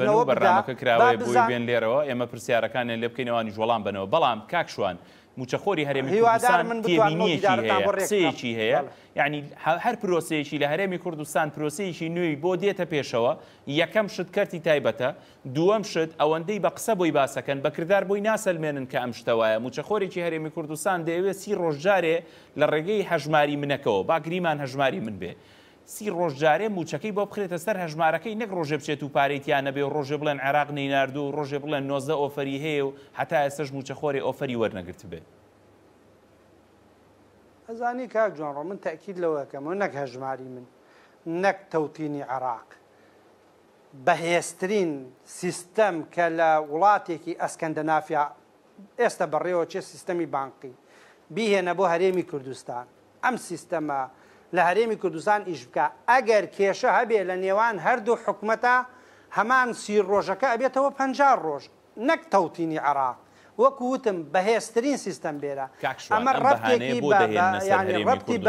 S2: بەرنامەکە کراوە بێن
S1: لێرەوە ئێمە پرسیارەکانیان لێ بکەینەوەی ژۆڵام بنەوە بەڵام کاکشوان موچەخۆری هەرێمی کوردستان تێبینیەکی هەیە یعنی هەر پرۆسەیەکی لە هەرێمی کوردستان پرۆسەیەکی نوێی بۆ دێتە پێشەوە یەکەم شت کردی تایبەتە دووەم شت ئەوەندەی بە قسە بۆی باسەکەن بەکردار بۆی ناسەلمێنن کە ئەم شتەوەە موچەخۆرێکی هەرێمی کوردستان دەیەوێت سی ڕۆژجارێ لە ڕێگەی هەژماری منەکەەوە باگریمان هەژماری من بێ سی ڕۆژجارێ موچەکەی بۆ بخرێتە سەر هەژمارەکەی نەک ڕۆژێ بچێت و پارێتیانە بێ و ڕۆژێ بڵێن عراق نیناردو و ڕۆژێ بڵێن نۆزە ئۆفەری هەیە و هەتا ئێسش موچەخۆری ئۆفەری وەرنەگرت بێ.
S2: ئەزانی کاک جوانڕۆ من تاکیید لەوەکەم و نەک هەژماری من نەک تەوتینی عراق. بەهێسترین سیستەم کە لە وڵاتێکی ئەسکەندەنافیا ئێستا بەڕێوە چێ سیستەمی بانقی بیهێنە بۆ هەرێمی کوردستان ئەم سیستەمە لە هەرێمی کوردستان ئیش بکە ئەگەر کێشە هەبێ لە نێوان هەردوو حکومەتە هەمان سیر ڕۆژەکە ئەبێتەوە پ ڕۆژ نەک تەوتینی عراق وەکو وتم بەهێزترین سیستم بێرە
S1: ئەمە ڕەتێکی ڕەتی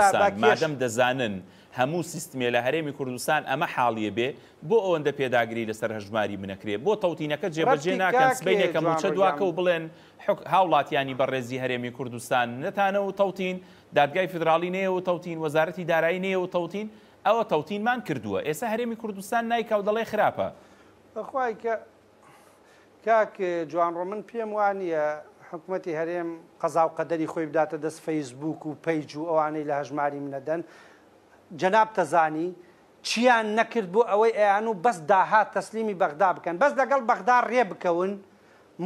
S1: مادەم دەزانن. هەموو سیستمێ لە هەرێمی کوردستان ئەمە حاڵیە بێ بۆ ئەوەندە پێداگری لەسەر هەژماری منەکرێت بۆ تەوتینەکە جێبەجێ ناکەن سبینێکەکە موچە دواکە و بڵێن هاوڵاتیانی بەڕێزی هەرێمی کوردستان نەتانە و تەوتین دادگای فدرالی نەیە و تەوتین وەزارەتی دارایی نەیە و تەوتین ئەوە تەوتینمان کردووە ئێستا هەرێمی کوردستان نیکاو دەڵێ خراپە
S2: بەخوای کە کاک جوانڕۆ من پێم وانە حکوومەتتی هەرێم قەزااو قەدەری خۆی بداتە دەست فەیسبوک و پەیج و ئەوانەی لە هەژماری منەدەن جەناب تەزانی چیان نەکرد بۆ ئەوەی ئەیان و بەس داهات تەسلیمی بەغدا بکەن بەس لەگەڵ بەغدا ڕێ بکەون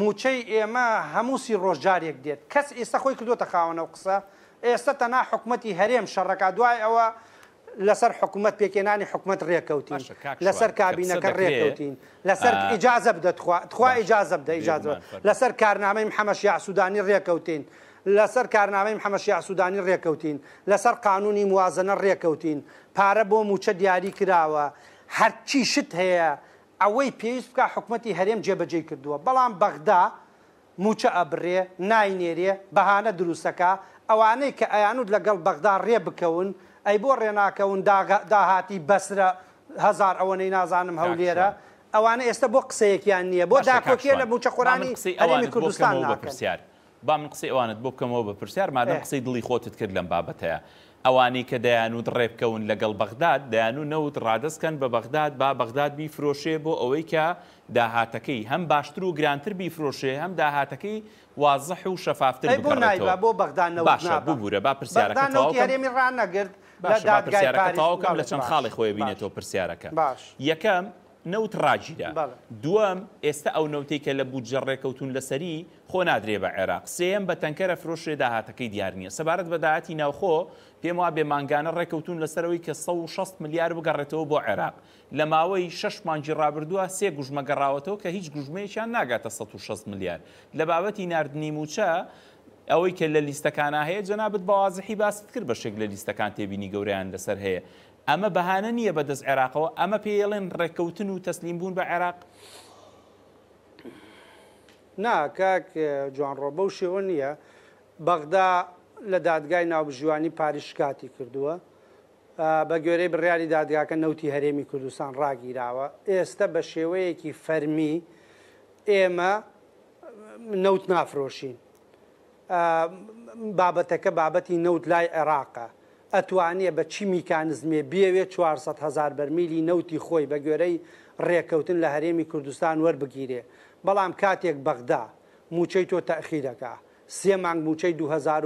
S2: موچەی ئێمە هەمووسی ڕۆژجارێک دێت کەس ئێستا خۆی کردوتە خاونە و قسە ئێستا تەنا حکوومەتتی هەرێم شەڕەکە دوای ئەوە لەسەر حکوومەت پێکێنانی حکوومەت ڕێککەوتین لەسەر کابینەکە ڕێککەوتین لەسەر ئیجاازە بدەتخوا ئیجاازە بدە ئیجاازە لەسەر کارنامەی محەمەش یاسوودانی ڕێککەوتین لەسەر کارنامەی محەمەش یاسوودانی ڕێککەوتین لەسەر قانونی موازنە ڕێککەوتین پارە بۆ موچە دیاری کراوە هەرچی شت هەیە ئەوەی پێویست بکە حکوومەتتی هەرێم جێبەجێ کردووە بەڵام بەغدا موچە ئەبرێ ناینێرێ بەهانە دروستەکە ئەوانەی کە ئەیانود لەگەڵ بەغدا ڕێ بکەون ئەی بۆ ڕێناکەون داهاتی بەسرە هزار ئەوەنەی نازانم هەولێرە ئەوانە ئێستا بۆ قسەیەکیان نییە بۆ داکۆکیە لە بچە قۆرانی ئەرێمی کوردستان پرسیار
S1: با من قسەی ئەوانت بۆ بکەمەوە بە پرسیار مادەم قسەی دڵی خۆتت کرد لەم بابەتەیە. ئەوانی کە دەیانوت ڕێبکەون لەگەڵ بەغداد دەیانوو نەوت ڕادستکەن بە بەغداد با بەغداد بیفرۆشێ بۆ ئەوەی کە داهاتەکەی هەم باشتر و گرانتر بیفرۆشێ هەم داهاتەکەی وازەح و شەفافتر بۆ نایبا بۆ بەغدانەوە ببوورە با پرسیارەکەمی
S2: ڕانەگرت پرسیارەکەتەواوکەم لە چەند خاڵی
S1: خۆی بینێتەوە پرسیارەکە یەکەم نەوت ڕاجیدا دووەم ئێستا ئەو نەوتێککە لە بودجە ڕێکەوتون لەسەری خۆ نادرێ بە عێراق سێم بە تەنکەرە فرۆشێ داهاتەکەی دیار نییە سەبارەت بەداهاتی ناوخۆ پێم وا بێمانگانە ڕێکەوتون لەسەرەوەی کە 16 ملیار بگەڕێتەوە بۆ عێراق لە ماوەی شش مانجی ڕابردووە سێ گوژمە گەڕاوەتەوە کە هیچ گوژمەیەکیان ناگاتە 16 ملیار لە بابەتی نردنی موچە ئەوەی کە لە لیستەکانە هەیە جەنابەت بەوازحی باست کرد بەشێک لە لیستەکان تێبینی گەوریان لەسەر هەیە ئەمە بەهانە نییە بەدەست عێراقەوە ئەمە پێڵێن ڕێکەوتن و تەسلیم بوون بە عێراق
S2: نا کاک جوان ڕۆبە و شێوە نییە بەغدا لە دادگای ناوبژوانی پاریشکاتی کردووە بە گوێرەی بڕیاری دادگاکە نەوتی هەرێمی کوردستان ڕاگیراوە ئێستا بە شێوەیەکی فەرمی ئێمە نەوت نافرۆشین بابەتەکە بابەتی نەوت لای عێراقە ئەتوانێ بە چی میکانزمێ بێوێ 400 هزار بەرمیلی نەوتی خۆی بە گوێرەی ڕێکەوتن لە هەرێمی کوردستان وەربگیرێ بەڵام کاتێک بەغدا موچەی تۆ تەخیرەکە سێ مانگ موچەی 2000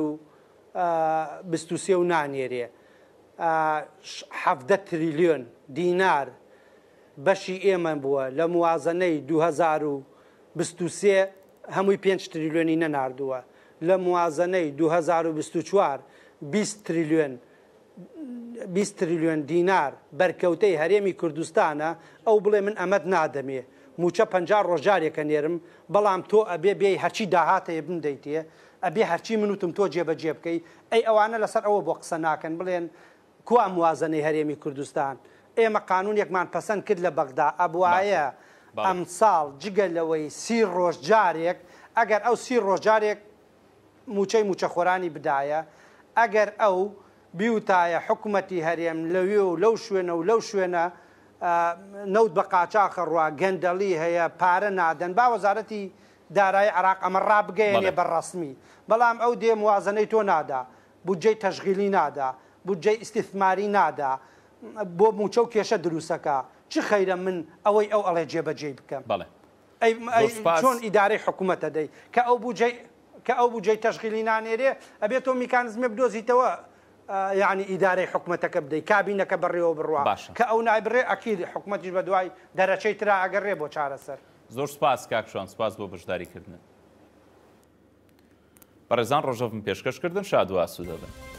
S2: بستوسێ و نانێرێ حەفدە تریلیۆن دینار بەشی ئێمە بووە لە موازنەی 2023 هەمووی 5 تریلیۆنی نەناردووە لە موازنەی 2024 20 تریلیۆن 20 تریلیۆن دینار بەرکەوتەی هەرێمی کوردستانە ئەو بڵێ من ئەمەد نادەمێ موچە 50 ڕۆژارێکە نێرم بەڵام تۆ ئەبێ بێ هەرچی داهاتەیە بندەیتە ئەبێ هەرچی منوتم تۆ جێبەجێ بکەی ئەی ئەوانە لەسەر ئەوە بۆ قسە ناکەن بڵێن کو ئەموازنەی هەرێمی کوردستان ئێمە قانونێکمان پەسەند کرد لە بەغدا ئەبواایە ئەم ساڵ جگە لەوەی سی ڕۆژ جارێک ئەگەر ئەو سی ڕۆژارێک موچەی موچەخۆرانی بدایە ئەگەر ئەو بیوتایە حکوومەتی هەرێم لەوێ و لەو شوێنە و لەو شوێنە نەوت بە قاچاخەڕوا گەندەڵی هەیە پارە نادەن با وەزارەتی دارای عراق ئەمە ڕابگەیەنێ بەڕسمی بەڵام ئەو دێم وازنەی تۆ نادا بودجێ تەشغیلی نادا بودجێ ئیسیفماری نادا بۆ موچە و کێشە دروستەکە چ خەیرە من ئەوەی ئەو ئەڵێ جێبەجێ بکەم بڵێ چۆن ئیدارەی حکوومەتە دەی کە ئەو کە ئەو بجێ تەشغیلی نانێرێ ئەبێت تۆ میکانزمێ بدۆزیتەوە یعنی ئیدارەی حکوومەتەکە بدەیت کابینەکە بڕێەوە بڕوا کە ئەو نایبڕێ ئەکیل حکوومەتیش بە دوای دەرەچەی ترا ئەگەڕێ بۆ چارەسەر
S1: Zor spas kakşan spas bo bijdarî kirdin. Parêzan rojevin pêşkêş kirdin şa duasû dibin.